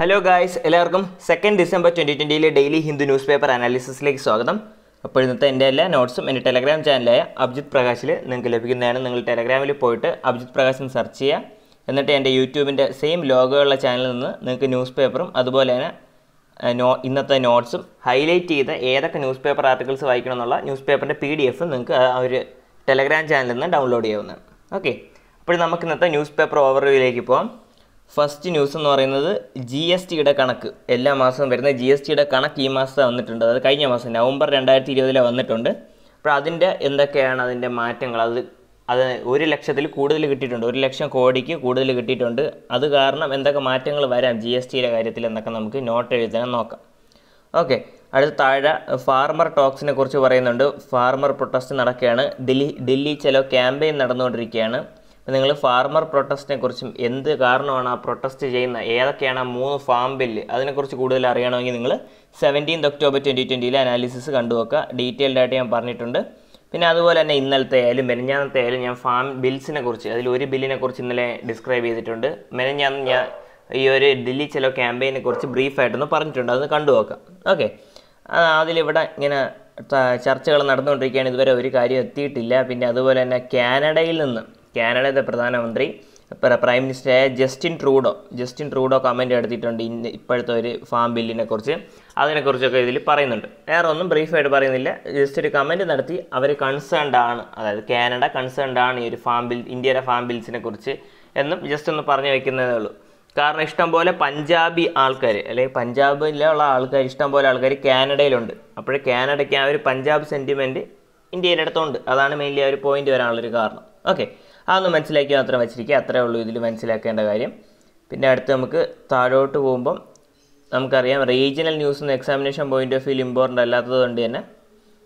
hello guys എല്ലാവർക്കും second December twenty ട്വൻറ്റിയിലെ daily Hindu news paper അനാലിസിസിലേക്ക് സ്വാഗതം അപ്പോൾ ഇന്നത്തെ എൻ്റെ എല്ലാ നോട്ട്സും എൻ്റെ ടെലഗ്രാം ചാനലായ അഭിജിത് പ്രകാശിൽ നിങ്ങൾക്ക് ലഭിക്കുന്നതാണ് നിങ്ങൾ ടെലഗ്രാമിൽ പോയിട്ട് അഭിജിത് പ്രകാശൻ സെർച്ച് ചെയ്യുക എന്നിട്ട് എൻ്റെ യൂട്യൂബിൻ്റെ സെയിം ലോഗോയുള്ള ചാനലിൽ നിന്ന് നിങ്ങൾക്ക് ന്യൂസ് പേപ്പറും അതുപോലെ തന്നെ നോ ഇന്നത്തെ നോട്ട്സും ഹൈലൈറ്റ് ചെയ്ത ഏതൊക്കെ ന്യൂസ് പേപ്പർ ആർട്ടിക്കിൾസ് വായിക്കണം എന്നുള്ള ന്യൂസ് പേപ്പറിൻ്റെ പി ഡി എഫ് നിങ്ങൾക്ക് ആ ഒരു ടെലഗ്രാം ചാനലിൽ നിന്ന് ഡൗൺലോഡ് ചെയ്യാവുന്നതാണ് ഓക്കെ അപ്പോൾ നമുക്ക് ഇന്നത്തെ ന്യൂസ് പേപ്പർ ഓവർവ്യൂയിലേക്ക് പോകാം ഫസ്റ്റ് ന്യൂസ് എന്ന് പറയുന്നത് ജി എസ് ടിയുടെ കണക്ക് എല്ലാ മാസവും വരുന്ന ജി എസ് ടിയുടെ കണക്ക് ഈ മാസത്തെ വന്നിട്ടുണ്ട് അതായത് കഴിഞ്ഞ മാസം നവംബർ രണ്ടായിരത്തി ഇരുപതിലെ വന്നിട്ടുണ്ട് അപ്പോൾ അതിൻ്റെ എന്തൊക്കെയാണ് അതിൻ്റെ മാറ്റങ്ങൾ അത് അത് ഒരു ലക്ഷത്തിൽ കൂടുതൽ കിട്ടിയിട്ടുണ്ട് ഒരു ലക്ഷം കോടിക്ക് കൂടുതൽ കിട്ടിയിട്ടുണ്ട് അത് കാരണം എന്തൊക്കെ മാറ്റങ്ങൾ വരാം ജി എസ് ടിയുടെ കാര്യത്തിൽ എന്നൊക്കെ നമുക്ക് നോട്ട് എഴുതാൻ നോക്കാം ഓക്കെ അടുത്ത താഴെ ഫാർമർ ടോക്സിനെ കുറിച്ച് പറയുന്നുണ്ട് ഫാർമർ പ്രൊട്ടസ്റ്റ് നടക്കുകയാണ് ഡൽഹി ഡൽഹി ചെലോ ക്യാമ്പയിൻ നടന്നുകൊണ്ടിരിക്കുകയാണ് നിങ്ങൾ ഫാർമർ പ്രൊട്ടസ്റ്റിനെ കുറിച്ചും എന്ത് കാരണമാണ് ആ പ്രൊട്ടസ്റ്റ് ചെയ്യുന്ന ഏതൊക്കെയാണ് ആ മൂന്ന് ഫാം ബില്ല് അതിനെക്കുറിച്ച് കൂടുതൽ അറിയണമെങ്കിൽ നിങ്ങൾ സെവൻറ്റീൻത് ഒക്ടോബർ ട്വൻറ്റി ട്വൻറ്റിയിലെ അനാലിസിസ് കണ്ടു നോക്കുക ഡീറ്റെയിൽഡ് ആയിട്ട് ഞാൻ പറഞ്ഞിട്ടുണ്ട് പിന്നെ അതുപോലെ തന്നെ ഇന്നലത്തെ ആയാലും മെനഞ്ഞാന്നത്തെ ആയാലും ഞാൻ ഫാം ബിൽസിനെ കുറിച്ച് അതിൽ ഒരു ബില്ലിനെ കുറിച്ച് ഇന്നലെ ഡിസ്ക്രൈബ് ചെയ്തിട്ടുണ്ട് മെനഞ്ഞാന്ന് ഞാൻ ഈ ഒരു ദില്ലി ചെലോ ക്യാമ്പയിനെ കുറിച്ച് ബ്രീഫായിട്ടൊന്ന് പറഞ്ഞിട്ടുണ്ട് അതൊന്ന് കണ്ടു നോക്കാം ഓക്കെ അതിലിവിടെ ഇങ്ങനെ ചർച്ചകൾ നടന്നുകൊണ്ടിരിക്കുകയാണ് ഇതുവരെ ഒരു കാര്യം എത്തിയിട്ടില്ല പിന്നെ അതുപോലെ തന്നെ കാനഡയിൽ നിന്ന് കാനഡയുടെ പ്രധാനമന്ത്രി പ്രൈം മിനിസ്റ്ററായ Justin Trudeau Justin Trudeau comment എടുത്തിട്ടുണ്ട് ഇന്ന് ഇപ്പോഴത്തെ ഒരു ഫാം ബില്ലിനെ കുറിച്ച് അതിനെക്കുറിച്ചൊക്കെ ഇതിൽ പറയുന്നുണ്ട് വേറെ ഒന്നും ബ്രീഫായിട്ട് പറയുന്നില്ല ജസ്റ്റ് ഒരു കമൻറ്റ് നടത്തി അവർ കൺസേൺഡ് ആണ് അതായത് കാനഡ കൺസേൺഡ് ആണ് ഈ ഒരു ഫാം ബിൽ ഇന്ത്യയുടെ ഫാം ബിൽസിനെ കുറിച്ച് എന്നും ജസ്റ്റ് ഒന്ന് പറഞ്ഞു വയ്ക്കുന്നതേ ഉള്ളൂ കാരണം ഇഷ്ടംപോലെ പഞ്ചാബി ആൾക്കാർ അല്ലെങ്കിൽ പഞ്ചാബിലുള്ള ആൾക്കാർ ഇഷ്ടംപോലെ ആൾക്കാർ കാനഡയിലുണ്ട് അപ്പോൾ കാനഡയ്ക്ക് ആ ഒരു പഞ്ചാബ് സെൻറ്റിമെൻറ്റ് ഇന്ത്യയുടെ അടുത്തുണ്ട് അതാണ് മെയിൻലി ആ ഒരു പോയിന്റ് വരാനുള്ളൊരു കാരണം ഓക്കെ അതൊന്ന് മനസ്സിലാക്കി മാത്രം വെച്ചിരിക്കുക അത്രേ ഉള്ളൂ ഇതിൽ മനസ്സിലാക്കേണ്ട കാര്യം പിന്നെ അടുത്ത് നമുക്ക് താഴോട്ട് പോകുമ്പം നമുക്കറിയാം റീജിയണൽ ന്യൂസ് എന്ന് examination point of view important അല്ലാത്തത് കൊണ്ട് തന്നെ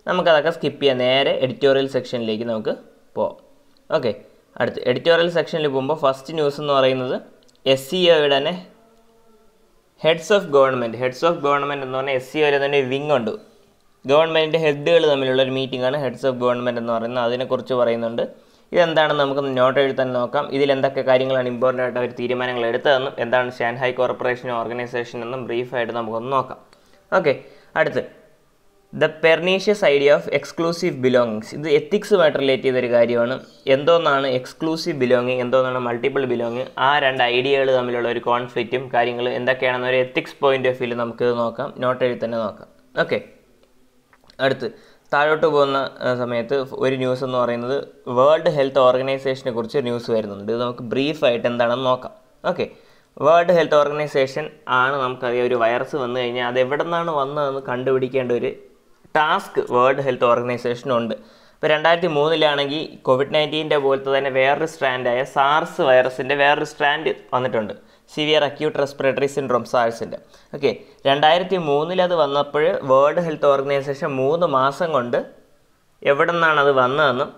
നമുക്കതൊക്കെ സ്കിപ്പ് ചെയ്യാം നേരെ എഡിറ്റോറിയൽ സെക്ഷനിലേക്ക് നമുക്ക് പോവാം ഓക്കെ അടുത്ത് എഡിറ്റോറിയൽ സെക്ഷനിൽ പോകുമ്പോൾ ഫസ്റ്റ് ന്യൂസ് എന്ന് പറയുന്നത് എസ് സി ഒയുടെ തന്നെ heads of government heads of government എന്ന് പറഞ്ഞാൽ എസ് സി ഒയിലെ തന്നെ വിങ് ഉണ്ട് ഗവൺമെൻറ്റിൻ്റെ ഹെഡുകൾ തമ്മിലുള്ള ഒരു മീറ്റിംഗാണ് ഹെഡ്സ് ഓഫ് ഗവൺമെൻറ് എന്ന് പറയുന്നത് അതിനെക്കുറിച്ച് പറയുന്നുണ്ട് ഇതെന്താണെന്ന് നമുക്ക് നോട്ട് എഴുതാൻ നോക്കാം ഇതിൽ എന്തൊക്കെ കാര്യങ്ങളാണ് ഇമ്പോർട്ടൻ്റ് ആയിട്ട് അവർ തീരുമാനങ്ങൾ എടുത്തതെന്നും എന്താണ് ഷാൻഹായ് കോർപ്പറേഷൻ ഓർഗനൈസേഷൻ എന്നും ബ്രീഫായിട്ട് നമുക്കൊന്ന് നോക്കാം ഓക്കെ അടുത്ത് the pernicious idea of exclusive belongings ഇത് എത്തിക്സുമായിട്ട് റിലേറ്റ് ചെയ്തൊരു കാര്യമാണ് എന്തോന്നാണ് എക്സ്ക്ലൂസീവ് ബിലോങ്ങിങ് എന്തോന്നാണ് മൾട്ടിപ്പിൾ ബിലോങ്ങിങ് ആ രണ്ട് ഐഡിയകൾ തമ്മിലുള്ള ഒരു കോൺഫ്ലിക്റ്റും കാര്യങ്ങൾ എന്തൊക്കെയാണെന്ന് ഒരു എത്തിക്സ് പോയിന്റ് ഓഫ് വ്യൂവിൽ നമുക്ക് നോക്കാം നോട്ട് എഴുതി തന്നെ നോക്കാം ഓക്കെ അടുത്ത് താഴോട്ട് പോകുന്ന സമയത്ത് ഒരു ന്യൂസ് എന്ന് പറയുന്നത് വേൾഡ് ഹെൽത്ത് ഓർഗനൈസേഷനെ കുറിച്ച് ന്യൂസ് വരുന്നുണ്ട് ഇത് നമുക്ക് ബ്രീഫായിട്ട് എന്താണെന്ന് നോക്കാം ഓക്കെ വേൾഡ് ഹെൽത്ത് ഓർഗനൈസേഷൻ ആണ് നമുക്കറിയാം ഒരു വൈറസ് വന്നു കഴിഞ്ഞാൽ അത് എവിടെ നിന്നാണ് വന്നതെന്ന് കണ്ടുപിടിക്കേണ്ട ഒരു ടാസ്ക് വേൾഡ് ഹെൽത്ത് ഓർഗനൈസേഷനുണ്ട് ഇപ്പോൾ രണ്ടായിരത്തി മൂന്നിലാണെങ്കിൽ കോവിഡ് നയൻറ്റീൻ്റെ പോലത്തെ തന്നെ വേറൊരു സ്ട്രാൻഡായ സാർസ് വൈറസിൻ്റെ വേറൊരു സ്ട്രാൻഡ് വന്നിട്ടുണ്ട് സിവിയർ അക്യൂട്ട് റെസ്പിറേറ്ററി സിൻഡ്രോം സാഴ്സിൻ്റെ ഓക്കെ രണ്ടായിരത്തി മൂന്നിൽ അത് വന്നപ്പോൾ വേൾഡ് ഹെൽത്ത് ഓർഗനൈസേഷൻ മൂന്ന് മാസം കൊണ്ട് എവിടെ നിന്നാണ് അത് വന്നതെന്നും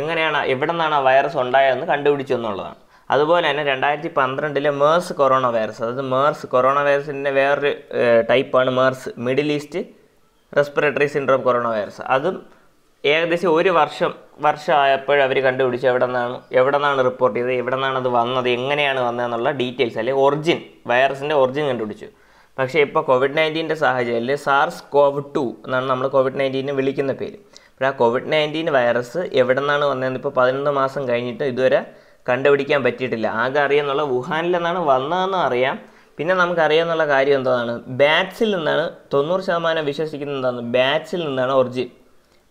എങ്ങനെയാണ് എവിടെ നിന്നാണ് ആ വൈറസ് ഉണ്ടായതെന്ന് കണ്ടുപിടിച്ചു എന്നുള്ളതാണ് അതുപോലെ തന്നെ രണ്ടായിരത്തി പന്ത്രണ്ടിലെ മേഴ്സ് കൊറോണ വൈറസ് അതായത് മേഴ്സ് കൊറോണ വൈറസിൻ്റെ വേറൊരു ടൈപ്പാണ് MERS Middle East respiratory syndrome corona virus അതും ഏകദേശം ഒരു വർഷം വർഷമായപ്പോൾ അവർ കണ്ടുപിടിച്ച് എവിടെ നിന്നാണ് എവിടെ നിന്നാണ് റിപ്പോർട്ട് ചെയ്തത് എവിടെ നിന്നാണ് അത് വന്നത് എങ്ങനെയാണ് വന്നതെന്നുള്ള ഡീറ്റെയിൽസ് അല്ലെങ്കിൽ ഒറിജിൻ വൈറസിൻ്റെ ഒറിജിൻ കണ്ടുപിടിച്ചു പക്ഷേ ഇപ്പോൾ കോവിഡ് നയൻറ്റീൻ്റെ സാഹചര്യത്തിൽ സാർസ് കോവ് ടു എന്നാണ് നമ്മൾ കോവിഡ് നയൻറ്റീനെ വിളിക്കുന്ന പേര് അപ്പോൾ ആ കോവിഡ് നയൻറ്റീൻ വൈറസ് എവിടെ നിന്നാണ് വന്നതെന്ന് ഇപ്പോൾ പതിനൊന്ന് മാസം കഴിഞ്ഞിട്ട് ഇതുവരെ കണ്ടുപിടിക്കാൻ പറ്റിയിട്ടില്ല ആകെ അറിയാമെന്നുള്ള വുഹാനിൽ നിന്നാണ് വന്നതെന്ന് അറിയാം പിന്നെ നമുക്കറിയാമെന്നുള്ള കാര്യം എന്താണ് ബാറ്റ്സിൽ നിന്നാണ് തൊണ്ണൂറ് ശതമാനം വിശ്വസിക്കുന്നത് എന്താണ് ബാറ്റ്സിൽ നിന്നാണ് ഒറിജിൻ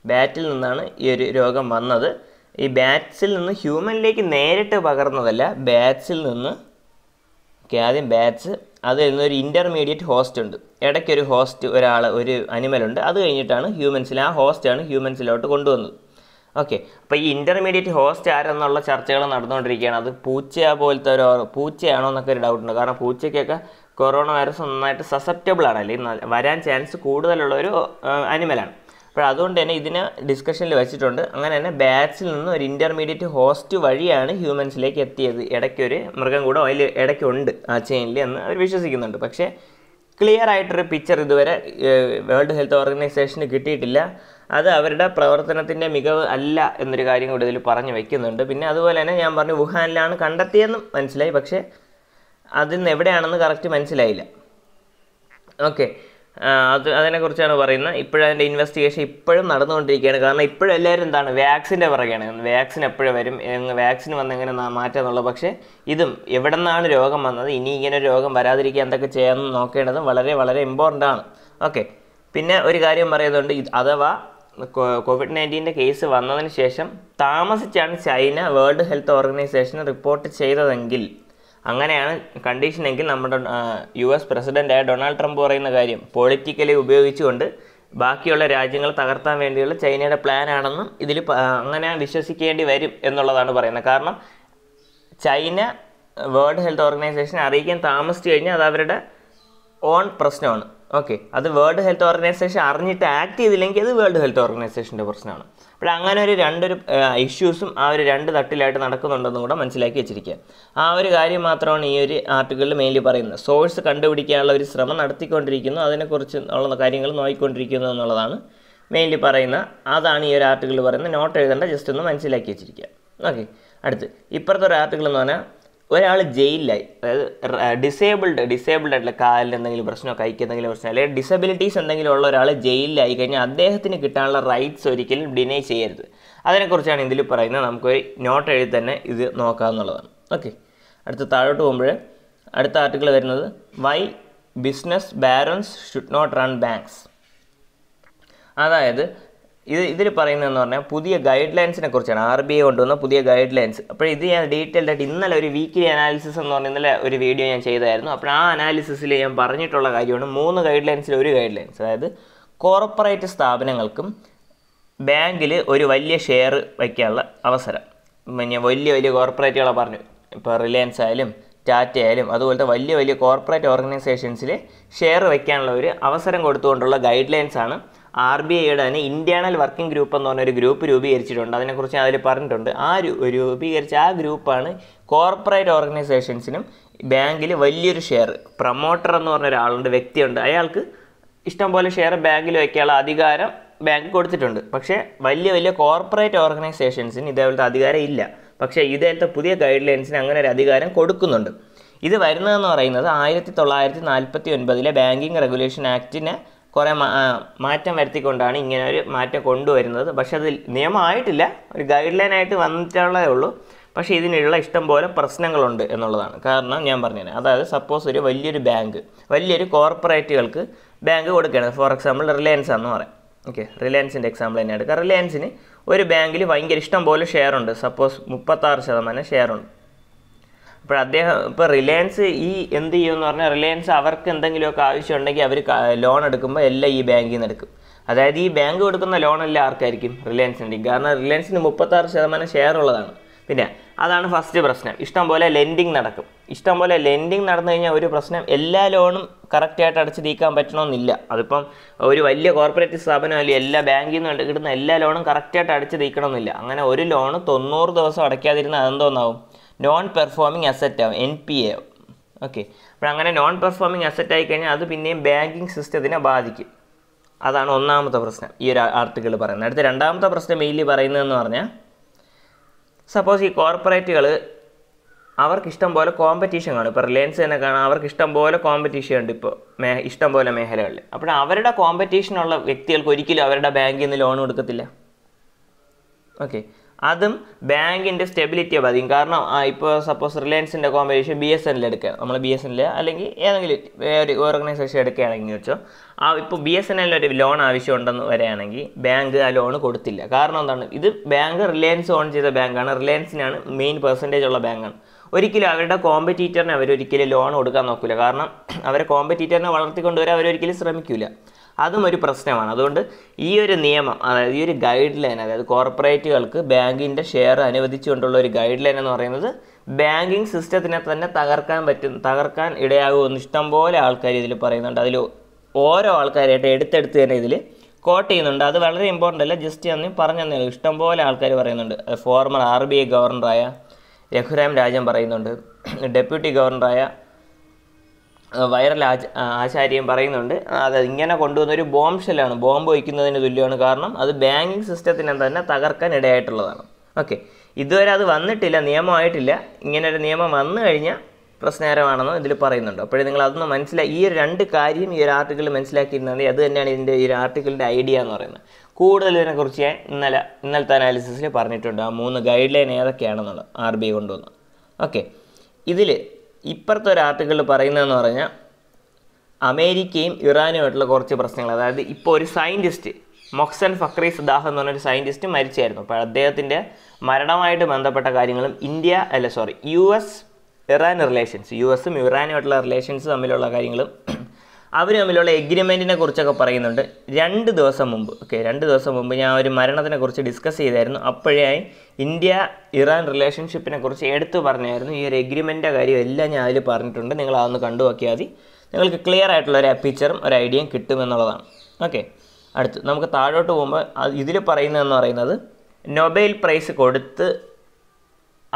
ബാറ്റിൽ നിന്നാണ് ഈ ഒരു രോഗം വന്നത് ഈ ബാറ്റ്സിൽ നിന്ന് ഹ്യൂമനിലേക്ക് നേരിട്ട് പകർന്നതല്ല ബാറ്റ്സിൽ നിന്ന് ഓക്കെ ആദ്യം ബാറ്റ്സ് അതിൽ നിന്ന് ഒരു ഇൻ്റർമീഡിയറ്റ് ഹോസ്റ്റ് ഉണ്ട് ഇടയ്ക്കൊരു ഹോസ്റ്റ് ഒരാൾ ഒരു അനിമലുണ്ട് അത് കഴിഞ്ഞിട്ടാണ് ഹ്യൂമൻസിൽ ആ ഹോസ്റ്റാണ് ഹ്യൂമൻസിലോട്ട് കൊണ്ടുവന്നത് ഓക്കെ അപ്പോൾ ഈ ഇൻ്റർമീഡിയറ്റ് ഹോസ്റ്റ് ആരെന്നുള്ള ചർച്ചകൾ നടന്നുകൊണ്ടിരിക്കുകയാണ് അത് പൂച്ച പോലത്തെ ഒരു പൂച്ചയാണോ എന്നൊക്കെ ഒരു ഡൗട്ടുണ്ട് കാരണം പൂച്ചയ്ക്കൊക്കെ കൊറോണ വൈറസ് നന്നായിട്ട് സസെപ്റ്റബിൾ ആണ് അല്ലെങ്കിൽ വരാൻ ചാൻസ് കൂടുതലുള്ള ഒരു അനിമലാണ് അപ്പോൾ അതുകൊണ്ട് തന്നെ ഇതിനെ ഡിസ്കഷനിൽ വെച്ചിട്ടുണ്ട് അങ്ങനെ തന്നെ ബാറ്റ്സിൽ നിന്ന് ഒരു ഇൻ്റർമീഡിയറ്റ് ഹോസ്റ്റ് വഴിയാണ് ഹ്യൂമൻസിലേക്ക് എത്തിയത് ഇടയ്ക്കൊരു മൃഗം കൂടെ അതിൽ ഇടയ്ക്കുണ്ട് ആ ചെയിനിൽ എന്ന് അവർ വിശ്വസിക്കുന്നുണ്ട് പക്ഷേ ക്ലിയർ ആയിട്ടൊരു പിക്ചർ ഇതുവരെ വേൾഡ് ഹെൽത്ത് ഓർഗനൈസേഷന് കിട്ടിയിട്ടില്ല അത് അവരുടെ പ്രവർത്തനത്തിൻ്റെ മികവ് അല്ല എന്നൊരു കാര്യം കൂടെ ഇതിൽ പറഞ്ഞു വെക്കുന്നുണ്ട് പിന്നെ അതുപോലെ തന്നെ ഞാൻ പറഞ്ഞു വുഹാനിലാണ് കണ്ടെത്തിയെന്നും മനസ്സിലായി പക്ഷേ അതിൽ നിന്ന് എവിടെയാണെന്ന് കറക്റ്റ് മനസ്സിലായില്ല ഓക്കെ അത് അതിനെക്കുറിച്ചാണ് പറയുന്നത് ഇപ്പോഴതിൻ്റെ ഇൻവെസ്റ്റിഗേഷൻ ഇപ്പോഴും നടന്നുകൊണ്ടിരിക്കുകയാണ് കാരണം ഇപ്പോഴും എല്ലാവരും എന്താണ് വാക്സിൻ്റെ പറയുകയാണ് വാക്സിൻ എപ്പോഴും വരും വാക്സിൻ വന്ന് എങ്ങനെ മാറ്റുക എന്നുള്ളത് പക്ഷേ ഇതും എവിടെ നിന്നാണ് രോഗം വന്നത് ഇനി ഇങ്ങനെ രോഗം വരാതിരിക്കാൻ എന്തൊക്കെ ചെയ്യാമെന്ന് നോക്കേണ്ടതും വളരെ വളരെ ഇമ്പോർട്ടൻ്റ് ആണ് ഓക്കെ പിന്നെ ഒരു കാര്യം പറയുന്നുണ്ട് അഥവാ കോവിഡ് നയൻറ്റീൻ്റെ കേസ് വന്നതിന് ശേഷം താമസിച്ചാണ് China world health organization report ചെയ്തതെങ്കിൽ അങ്ങനെയാണ് കണ്ടീഷനെങ്കിൽ നമ്മുടെ യു എസ് പ്രസിഡൻ്റായ ഡൊണാൾഡ് ട്രംപ് പറയുന്ന കാര്യം പൊളിറ്റിക്കലി ഉപയോഗിച്ചുകൊണ്ട് ബാക്കിയുള്ള രാജ്യങ്ങൾ തകർത്താൻ വേണ്ടിയുള്ള ചൈനയുടെ പ്ലാനാണെന്നും ഇതിൽ അങ്ങനെ വിശ്വസിക്കേണ്ടി വരും എന്നുള്ളതാണ് പറയുന്നത് കാരണം ചൈന വേൾഡ് ഹെൽത്ത് ഓർഗനൈസേഷൻ അറിയിക്കാൻ താമസിച്ചു കഴിഞ്ഞാൽ അത് അവരുടെ ഓൺ പ്രശ്നമാണ് ഓക്കെ അത് വേൾഡ് ഹെൽത്ത് ഓർഗനൈസേഷൻ അറിഞ്ഞിട്ട് ആക്ട് ചെയ്തില്ലെങ്കിൽ അത് വേൾഡ് ഹെൽത്ത് ഓർഗനൈസേഷൻ്റെ പ്രശ്നമാണ് അപ്പോൾ അങ്ങനെ ഒരു രണ്ടൊരു ഇഷ്യൂസും ആ ഒരു രണ്ട് തട്ടിലായിട്ട് നടക്കുന്നുണ്ടെന്നും കൂടെ മനസ്സിലാക്കി വെച്ചിരിക്കുക ആ ഒരു കാര്യം മാത്രമാണ് ഈ ഒരു ആർട്ടിക്കിളിൽ മെയിൻലി പറയുന്നത് സോഴ്സ് കണ്ടുപിടിക്കാനുള്ള ഒരു ശ്രമം നടത്തിക്കൊണ്ടിരിക്കുന്നു അതിനെക്കുറിച്ച് ഉള്ള കാര്യങ്ങൾ നോക്കിക്കൊണ്ടിരിക്കുന്നു എന്നുള്ളതാണ് മെയിൻലി പറയുന്ന അതാണ് ഈ ഒരു ആർട്ടിക്കിൾ പറയുന്നത് നോട്ട് എഴുതേണ്ട ജസ്റ്റ് ഒന്ന് മനസ്സിലാക്കി വെച്ചിരിക്കുക ഓക്കെ അടുത്ത് ഇപ്പുറത്തെ ഒരു ആർട്ടിക്കിൾ എന്ന് പറഞ്ഞാൽ ഒരാൾ ജയിലിലായി അതായത് ഡിസേബിൾഡ് ഡിസേബിൾഡ് ആയിട്ടുള്ള കാലിൽ എന്തെങ്കിലും പ്രശ്നമോ കൈക്ക് എന്തെങ്കിലും പ്രശ്നം അല്ലെങ്കിൽ ഡിസബിലിറ്റീസ് എന്തെങ്കിലും ഉള്ള ഒരാൾ ജയിലിലായി കഴിഞ്ഞാൽ അദ്ദേഹത്തിന് കിട്ടാനുള്ള റൈറ്റ്സ് ഒരിക്കലും ഡിനൈ ചെയ്യരുത് അതിനെക്കുറിച്ചാണ് ഇതിൽ പറയുന്നത് നമുക്കൊരു നോട്ട് എഴുതി തന്നെ ഇത് നോക്കാമെന്നുള്ളതാണ് ഓക്കെ അടുത്ത താഴോട്ട് പോകുമ്പോൾ അടുത്ത ആർട്ടിക്കിൾ വരുന്നത് why business barons should not run banks അതായത് ഇത് ഇതിൽ പറയുന്നതെന്ന് പറഞ്ഞാൽ പുതിയ ഗൈഡ് ലൈൻസിനെ കുറിച്ചാണ് ആർ ബി ഐ കൊണ്ടുവന്ന പുതിയ ഗൈഡ് ലൈൻസ് അപ്പോൾ ഇത് ഞാൻ ഡീറ്റെയിൽഡ് ആയിട്ട് ഇന്നലെ ഒരു വീക്കിലി അനാലിസിസ് എന്ന് പറഞ്ഞ ഇന്നലെ ഒരു വീഡിയോ ഞാൻ ചെയ്തായിരുന്നു അപ്പോൾ ആ അനാലിസിസിൽ ഞാൻ പറഞ്ഞിട്ടുള്ള കാര്യമാണ് മൂന്ന് ഗൈഡ് ലൈൻസിൽ ഒരു ഗൈഡ് ലൈൻസ് അതായത് കോർപ്പറേറ്റ് സ്ഥാപനങ്ങൾക്കും ബാങ്കിൽ ഒരു വലിയ ഷെയർ വയ്ക്കാനുള്ള അവസരം പിന്നെ വലിയ വലിയ കോർപ്പറേറ്റുകളെ പറഞ്ഞു ഇപ്പോൾ റിലയൻസ് ആയാലും ടാറ്റ ആയാലും അതുപോലത്തെ വലിയ വലിയ കോർപ്പറേറ്റ് ഓർഗനൈസേഷൻസിൽ ഷെയർ വയ്ക്കാനുള്ള ഒരു അവസരം കൊടുത്തുകൊണ്ടുള്ള ഗൈഡ് ലൈൻസാണ് ആർ ബി ഐയുടെ തന്നെ ഇൻറ്റേണൽ വർക്കിംഗ് ഗ്രൂപ്പ് എന്ന് പറഞ്ഞൊരു ഗ്രൂപ്പ് രൂപീകരിച്ചിട്ടുണ്ട് അതിനെക്കുറിച്ച് അതിൽ പറഞ്ഞിട്ടുണ്ട് ആ രൂപീകരിച്ച ആ ഗ്രൂപ്പാണ് കോർപ്പറേറ്റ് ഓർഗനൈസേഷൻസിനും ബാങ്കിൽ വലിയൊരു ഷെയർ പ്രൊമോട്ടർ എന്ന് പറഞ്ഞ ഒരാളുണ്ട് വ്യക്തിയുണ്ട് അയാൾക്ക് ഇഷ്ടംപോലെ ഷെയർ ബാങ്കിൽ വയ്ക്കാനുള്ള അധികാരം ബാങ്ക് കൊടുത്തിട്ടുണ്ട് പക്ഷേ വലിയ വലിയ കോർപ്പറേറ്റ് ഓർഗനൈസേഷൻസിന് ഇതേപോലത്തെ അധികാരം ഇല്ല പക്ഷേ ഇതേപോലത്തെ പുതിയ ഗൈഡ് ലൈൻസിന് അങ്ങനെ ഒരു അധികാരം കൊടുക്കുന്നുണ്ട് ഇത് വരുന്നതെന്ന് പറയുന്നത് ആയിരത്തി തൊള്ളായിരത്തി നാൽപ്പത്തി ഒൻപതിലെ ബാങ്കിങ് റെഗുലേഷൻ ആക്ടിനെ കുറേ മാറ്റം വരുത്തിക്കൊണ്ടാണ് ഇങ്ങനെ ഒരു മാറ്റം കൊണ്ടുവരുന്നത് പക്ഷെ അത് നിയമമായിട്ടില്ല ഒരു ഗൈഡ് ലൈൻ ആയിട്ട് വന്നിട്ടുള്ളതേ ഉള്ളൂ പക്ഷേ ഇതിനുള്ള ഇഷ്ടം പോലെ പ്രശ്നങ്ങളുണ്ട് എന്നുള്ളതാണ് കാരണം ഞാൻ പറഞ്ഞു പറഞ്ഞുതരാം അതായത് സപ്പോസ് ഒരു വലിയൊരു ബാങ്ക് വലിയൊരു കോർപ്പറേറ്റുകൾക്ക് ബാങ്ക് കൊടുക്കുകയാണ് ഫോർ എക്സാമ്പിൾ റിലയൻസ് എന്ന് പറയാം ഓക്കെ റിലയൻസിൻ്റെ എക്സാമ്പിൾ തന്നെയാണ് കാരണം റിലയൻസിന് ഒരു ബാങ്കിൽ ഭയങ്കര ഇഷ്ടം പോലെ ഷെയർ ഉണ്ട് സപ്പോസ് മുപ്പത്താറ് ശതമാനം ഷെയർ ഉണ്ട് ഇപ്പോൾ അദ്ദേഹം ഇപ്പോൾ റിലയൻസ് ഈ എന്ത് ചെയ്യുമെന്ന് പറഞ്ഞാൽ റിലയൻസ് അവർക്ക് എന്തെങ്കിലുമൊക്കെ ആവശ്യമുണ്ടെങ്കിൽ അവർ ലോൺ എടുക്കുമ്പോൾ എല്ലാം ഈ ബാങ്കിൽ നിന്ന് എടുക്കും അതായത് ഈ ബാങ്ക് കൊടുക്കുന്ന ലോൺ എല്ലാം ആർക്കായിരിക്കും റിലയൻസിൻ്റെയും കാരണം റിലയൻസിന് മുപ്പത്താറ് ശതമാനം ഷെയർ ഉള്ളതാണ് പിന്നെ അതാണ് ഫസ്റ്റ് പ്രശ്നം ഇഷ്ടം പോലെ ലെൻഡിങ് നടക്കും ഇഷ്ടം പോലെ ലെൻഡിങ് നടന്നു കഴിഞ്ഞാൽ ഒരു പ്രശ്നം എല്ലാ ലോണും കറക്റ്റായിട്ട് അടച്ചു തീക്കാൻ പറ്റണമെന്നില്ല അതിപ്പം ഒരു വലിയ കോർപ്പറേറ്റ് സ്ഥാപനം അല്ലെങ്കിൽ എല്ലാ ബാങ്കിൽ നിന്ന് കിട്ടുന്ന എല്ലാ ലോണും കറക്റ്റായിട്ട് അടച്ചു തീക്കണമെന്നില്ല അങ്ങനെ ഒരു ലോണ് തൊണ്ണൂറ് ദിവസം അടയ്ക്കാതിരുന്ന അതെന്തോന്നാവും നോൺ പെർഫോമിംഗ് ആവും എൻ പി എ ഓക്കെ അപ്പോൾ അങ്ങനെ നോൺ പെർഫോമിംഗ് അസറ്റ് ആയി കഴിഞ്ഞാൽ അത് പിന്നെയും ബാങ്കിങ് സിസ്റ്റത്തിനെ ബാധിക്കും അതാണ് ഒന്നാമത്തെ പ്രശ്നം ഈ ഒരു ആർട്ടിക്കിൾ പറയുന്നത് അടുത്ത രണ്ടാമത്തെ പ്രശ്നം മെയിൻലി പറയുന്നതെന്ന് പറഞ്ഞാൽ സപ്പോസ് ഈ കോർപ്പറേറ്റുകൾ അവർക്ക് ഇഷ്ടം പോലെ കോമ്പറ്റീഷൻ കാണും ഇപ്പോൾ റിലയൻസ് തന്നെ കാണാം അവർക്ക് ഇഷ്ടം പോലെ കോമ്പറ്റീഷൻ ഉണ്ട് ഇപ്പോൾ മേ ഇഷ്ടം പോലെ മേഖലകളിൽ അപ്പോൾ അവരുടെ കോമ്പറ്റീഷനുള്ള വ്യക്തികൾക്ക് ഒരിക്കലും അവരുടെ ബാങ്കിൽ നിന്ന് ലോൺ കൊടുക്കത്തില്ല ഓക്കെ അതും ബാങ്കിൻ്റെ സ്റ്റെബിലിറ്റിയെ ബാധിക്കും കാരണം ഇപ്പോൾ സപ്പോസ് റിലയൻസിൻ്റെ കോമ്പറ്റീഷൻ ബി എസ് എൻ എടുക്കുക നമ്മൾ ബി എസ് എൻ അല്ലെങ്കിൽ ഏതെങ്കിലും ഒരു ഓർഗനൈസേഷൻ എടുക്കുകയാണെങ്കിൽ വെച്ചോ ആ ഇപ്പോൾ ബി എസ് എൻ എല്ലിൽ ഒരു ലോൺ ആവശ്യമുണ്ടെന്ന് വരെയാണെങ്കിൽ ബാങ്ക് ആ ലോൺ കൊടുത്തില്ല കാരണം എന്താണ് ഇത് ബാങ്ക് റിലയൻസ് ഓൺ ചെയ്ത ബാങ്കാണ് റിലയൻസിനാണ് മെയിൻ പെർസെൻറ്റേജ് ഉള്ള ബാങ്കാണ് ഒരിക്കലും അവരുടെ കോമ്പറ്റീറ്ററിന് അവരൊരിക്കലും ലോൺ കൊടുക്കാൻ നോക്കില്ല കാരണം അവരെ കോമ്പറ്റീറ്ററിനെ വളർത്തിക്കൊണ്ടുവരാൻ അവരൊരിക്കലും ശ്രമിക്കില്ല അതും ഒരു പ്രശ്നമാണ് അതുകൊണ്ട് ഈ ഒരു നിയമം അതായത് ഈ ഒരു ഗൈഡ് ലൈൻ അതായത് കോർപ്പറേറ്റുകൾക്ക് ബാങ്കിൻ്റെ ഷെയർ അനുവദിച്ചുകൊണ്ടുള്ള ഒരു ഗൈഡ് ലൈൻ എന്ന് പറയുന്നത് ബാങ്കിങ് സിസ്റ്റത്തിനെ തന്നെ തകർക്കാൻ പറ്റും തകർക്കാൻ ഇടയാകുമെന്ന് ഇഷ്ടംപോലെ ആൾക്കാർ ഇതിൽ പറയുന്നുണ്ട് അതിൽ ഓരോ ആൾക്കാരായിട്ട് എടുത്തെടുത്ത് തന്നെ ഇതിൽ കോട്ട് ചെയ്യുന്നുണ്ട് അത് വളരെ ഇമ്പോർട്ടൻ്റ് അല്ല ജസ്റ്റ് അന്ന് പറഞ്ഞു തന്നെ ഇഷ്ടംപോലെ ആൾക്കാർ പറയുന്നുണ്ട് ഫോർമർ ആർ ബി ഐ ഗവർണറായ രഘുരാം രാജൻ പറയുന്നുണ്ട് ഡെപ്യൂട്ടി ഗവർണറായ വൈറൽ ആച ആചാര്യം പറയുന്നുണ്ട് അത് ഇങ്ങനെ കൊണ്ടുവന്നൊരു ബോംബ് ഷെല്ലാണ് ബോംബ് വയ്ക്കുന്നതിന് തുല്യമാണ് കാരണം അത് ബാങ്കിങ് സിസ്റ്റത്തിനെ തന്നെ തകർക്കാൻ ഇടയായിട്ടുള്ളതാണ് ഓക്കെ ഇതുവരെ അത് വന്നിട്ടില്ല നിയമമായിട്ടില്ല ഇങ്ങനെ ഒരു നിയമം വന്നു കഴിഞ്ഞാൽ പ്രശ്നകരമാണെന്ന് ഇതിൽ പറയുന്നുണ്ട് അപ്പോൾ നിങ്ങൾ അതൊന്ന് മനസ്സിലായി ഈ രണ്ട് കാര്യം ഈ ഒരു ആർട്ടിക്കിൾ മനസ്സിലാക്കിയിരുന്നെങ്കിൽ അത് തന്നെയാണ് ഇതിൻ്റെ ഈ ആർട്ടിക്കിളിൻ്റെ ഐഡിയ എന്ന് പറയുന്നത് കൂടുതൽ ഇതിനെക്കുറിച്ച് ഞാൻ ഇന്നലെ ഇന്നലത്തെ അനാലിസിസിൽ പറഞ്ഞിട്ടുണ്ട് ആ മൂന്ന് ഗൈഡ് ലൈൻ ഏതൊക്കെയാണെന്നുള്ളത് ആർ ബി ഐ കൊണ്ടുവന്ന് ഓക്കെ ഇതിൽ ഇപ്പുറത്തെ ഒരു ആർട്ടിക്കിളിൽ പറയുന്നതെന്ന് പറഞ്ഞാൽ അമേരിക്കയും ഇറാനുമായിട്ടുള്ള കുറച്ച് പ്രശ്നങ്ങൾ അതായത് ഇപ്പോൾ ഒരു സയൻറ്റിസ്റ്റ് മൊക്സൻ ഫക്രി സദാഹ് എന്ന് പറഞ്ഞൊരു സയൻറ്റിസ്റ്റ് മരിച്ചായിരുന്നു അപ്പോൾ അദ്ദേഹത്തിൻ്റെ മരണമായിട്ട് ബന്ധപ്പെട്ട കാര്യങ്ങളും ഇന്ത്യ അല്ല sorry U S Iran relations U എസും ഇറാനുമായിട്ടുള്ള റിലേഷൻസ് തമ്മിലുള്ള കാര്യങ്ങളും അവർ തമ്മിലുള്ള എഗ്രിമെൻറ്റിനെ കുറിച്ചൊക്കെ പറയുന്നുണ്ട് രണ്ട് ദിവസം മുമ്പ് ഓക്കെ രണ്ട് ദിവസം മുമ്പ് ഞാൻ ഒരു മരണത്തിനെ കുറിച്ച് ഡിസ്കസ് ചെയ്തായിരുന്നു അപ്പോഴായി ഇന്ത്യ ഇറാൻ റിലേഷൻഷിപ്പിനെ കുറിച്ച് എടുത്തു പറഞ്ഞായിരുന്നു ഈ ഒരു എഗ്രിമെൻറ്റിൻ്റെ കാര്യം എല്ലാം ഞാൻ അതിൽ പറഞ്ഞിട്ടുണ്ട് നിങ്ങൾ അതൊന്ന് കണ്ടു നോക്കിയാൽ മതി നിങ്ങൾക്ക് ക്ലിയർ ആയിട്ടുള്ള ഒരു പിക്ചറും ഒരു ഐഡിയയും കിട്ടുമെന്നുള്ളതാണ് ഓക്കെ അടുത്ത് നമുക്ക് താഴോട്ട് പോകുമ്പോൾ ഇതിൽ പറയുന്നതെന്ന് പറയുന്നത് നൊബൈൽ പ്രൈസ് കൊടുത്ത്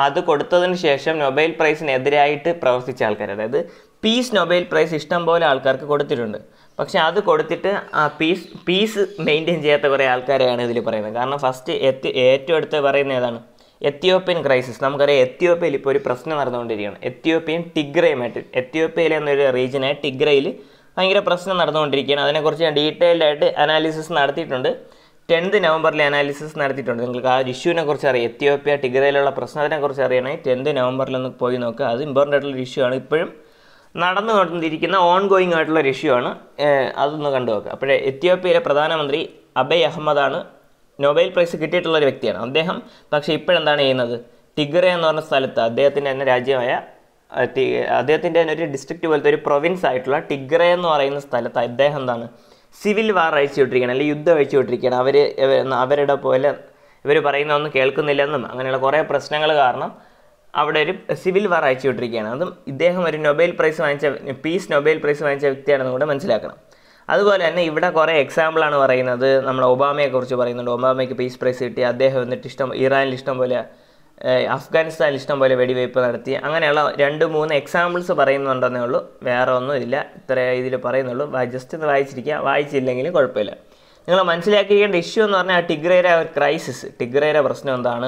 അത് കൊടുത്തതിന് ശേഷം നൊബൈൽ പ്രൈസിനെതിരായിട്ട് പ്രവർത്തിച്ച ആൾക്കാർ അതായത് പീസ് നൊബേൽ പ്രൈസ് ഇഷ്ടം പോലെ ആൾക്കാർക്ക് കൊടുത്തിട്ടുണ്ട് പക്ഷേ അത് കൊടുത്തിട്ട് ആ പീസ് പീസ് മെയിൻറ്റെയിൻ ചെയ്യാത്ത കുറേ ആൾക്കാരെയാണ് ഇതിൽ പറയുന്നത് കാരണം ഫസ്റ്റ് എത്തി ഏറ്റവും അടുത്ത് പറയുന്ന ഏതാണ് എത്യോപ്യൻ ക്രൈസിസ് നമുക്കറിയാം എത്യോപ്യയിൽ ഇപ്പോൾ ഒരു പ്രശ്നം നടന്നുകൊണ്ടിരിക്കുകയാണ് എത്യോപ്യൻ ടിഗ്രയുമായിട്ട് എത്യോപ്യയിൽ എന്നൊരു റീജിയനായ ടിഗ്രയിൽ ഭയങ്കര പ്രശ്നം നടന്നുകൊണ്ടിരിക്കുകയാണ് അതിനെക്കുറിച്ച് ഞാൻ ഡീറ്റെയിൽഡ് ആയിട്ട് അനാലിസിസ് നടത്തിയിട്ടുണ്ട് ടെൻത്ത് നവംബറിൽ അനാലിസിസ് നടത്തിയിട്ടുണ്ട് നിങ്ങൾക്ക് ആ ഇഷ്യൂവിനെ കുറിച്ച് അറിയാം എത്യോപ്യ ടിഗ്രയിലുള്ള പ്രശ്നത്തിനെക്കുറിച്ച് അറിയണമെങ്കിൽ ടെൻത്ത് നവംബറിൽ ഒന്ന് പോയി നോക്കുക അത് ഇമ്പോർട്ടൻ്റ് ആയിട്ടുള്ള ഇഷ്യൂ ആണ് ഇപ്പോഴും കൊണ്ടിരിക്കുന്ന ഓൺ ഗോയിങ് ആയിട്ടുള്ള ഒരു ഇഷ്യൂ ആണ് അതൊന്ന് കണ്ടു നോക്കുക അപ്പോഴേ എത്യോപ്യയിലെ പ്രധാനമന്ത്രി അബയ് അഹമ്മദാണ് നൊബേൽ പ്രൈസ് കിട്ടിയിട്ടുള്ള ഒരു വ്യക്തിയാണ് അദ്ദേഹം പക്ഷേ ഇപ്പോഴെന്താണ് ചെയ്യുന്നത് ടിഗറ എന്ന് പറഞ്ഞ സ്ഥലത്ത് അദ്ദേഹത്തിൻ്റെ തന്നെ രാജ്യമായ അദ്ദേഹത്തിൻ്റെ തന്നെ ഒരു ഡിസ്ട്രിക്റ്റ് പോലത്തെ ഒരു പ്രൊവിൻസ് ആയിട്ടുള്ള ടിഗ്ര എന്ന് പറയുന്ന സ്ഥലത്ത് അദ്ദേഹം എന്താണ് സിവിൽ വാർ അഴിച്ചുവിട്ടിരിക്കുകയാണ് അല്ലെങ്കിൽ യുദ്ധം അഴിച്ചുവിട്ടിരിക്കുകയാണ് അവർ അവരുടെ പോലെ ഇവർ പറയുന്ന ഒന്നും കേൾക്കുന്നില്ലെന്നും അങ്ങനെയുള്ള കുറേ പ്രശ്നങ്ങൾ കാരണം അവിടെ ഒരു സിവിൽ വാർ അയച്ചുകൊണ്ടിരിക്കുകയാണ് അതും ഇദ്ദേഹം ഒരു നൊബേൽ പ്രൈസ് വാങ്ങിച്ച പീസ് നൊബേൽ പ്രൈസ് വാങ്ങിച്ച വ്യക്തിയാണെന്ന് കൂടെ മനസ്സിലാക്കണം അതുപോലെ തന്നെ ഇവിടെ കുറേ എക്സാമ്പിളാണ് പറയുന്നത് നമ്മുടെ ഒബാമയെക്കുറിച്ച് പറയുന്നുണ്ട് ഒബാമയ്ക്ക് പീസ് പ്രൈസ് കിട്ടി അദ്ദേഹം എന്നിട്ട് ഇഷ്ടം ഇറാനിൽ ഇഷ്ടം പോലെ അഫ്ഗാനിസ്ഥാനിൽ ഇഷ്ടം പോലെ വെടിവയ്പ് നടത്തി അങ്ങനെയുള്ള രണ്ട് മൂന്ന് എക്സാമ്പിൾസ് പറയുന്നുണ്ടെന്നേ ഉള്ളൂ വേറെ ഒന്നും ഇല്ല ഇത്ര ഇതിൽ പറയുന്നുള്ളൂ ജസ്റ്റ് ഒന്ന് വായിച്ചിരിക്കുക വായിച്ചില്ലെങ്കിലും കുഴപ്പമില്ല നിങ്ങൾ മനസ്സിലാക്കിക്കേണ്ട ഇഷ്യൂ എന്ന് പറഞ്ഞാൽ ടിഗ്രേര ക്രൈസിസ് ടിഗ്രേര പ്രശ്നം എന്താണ്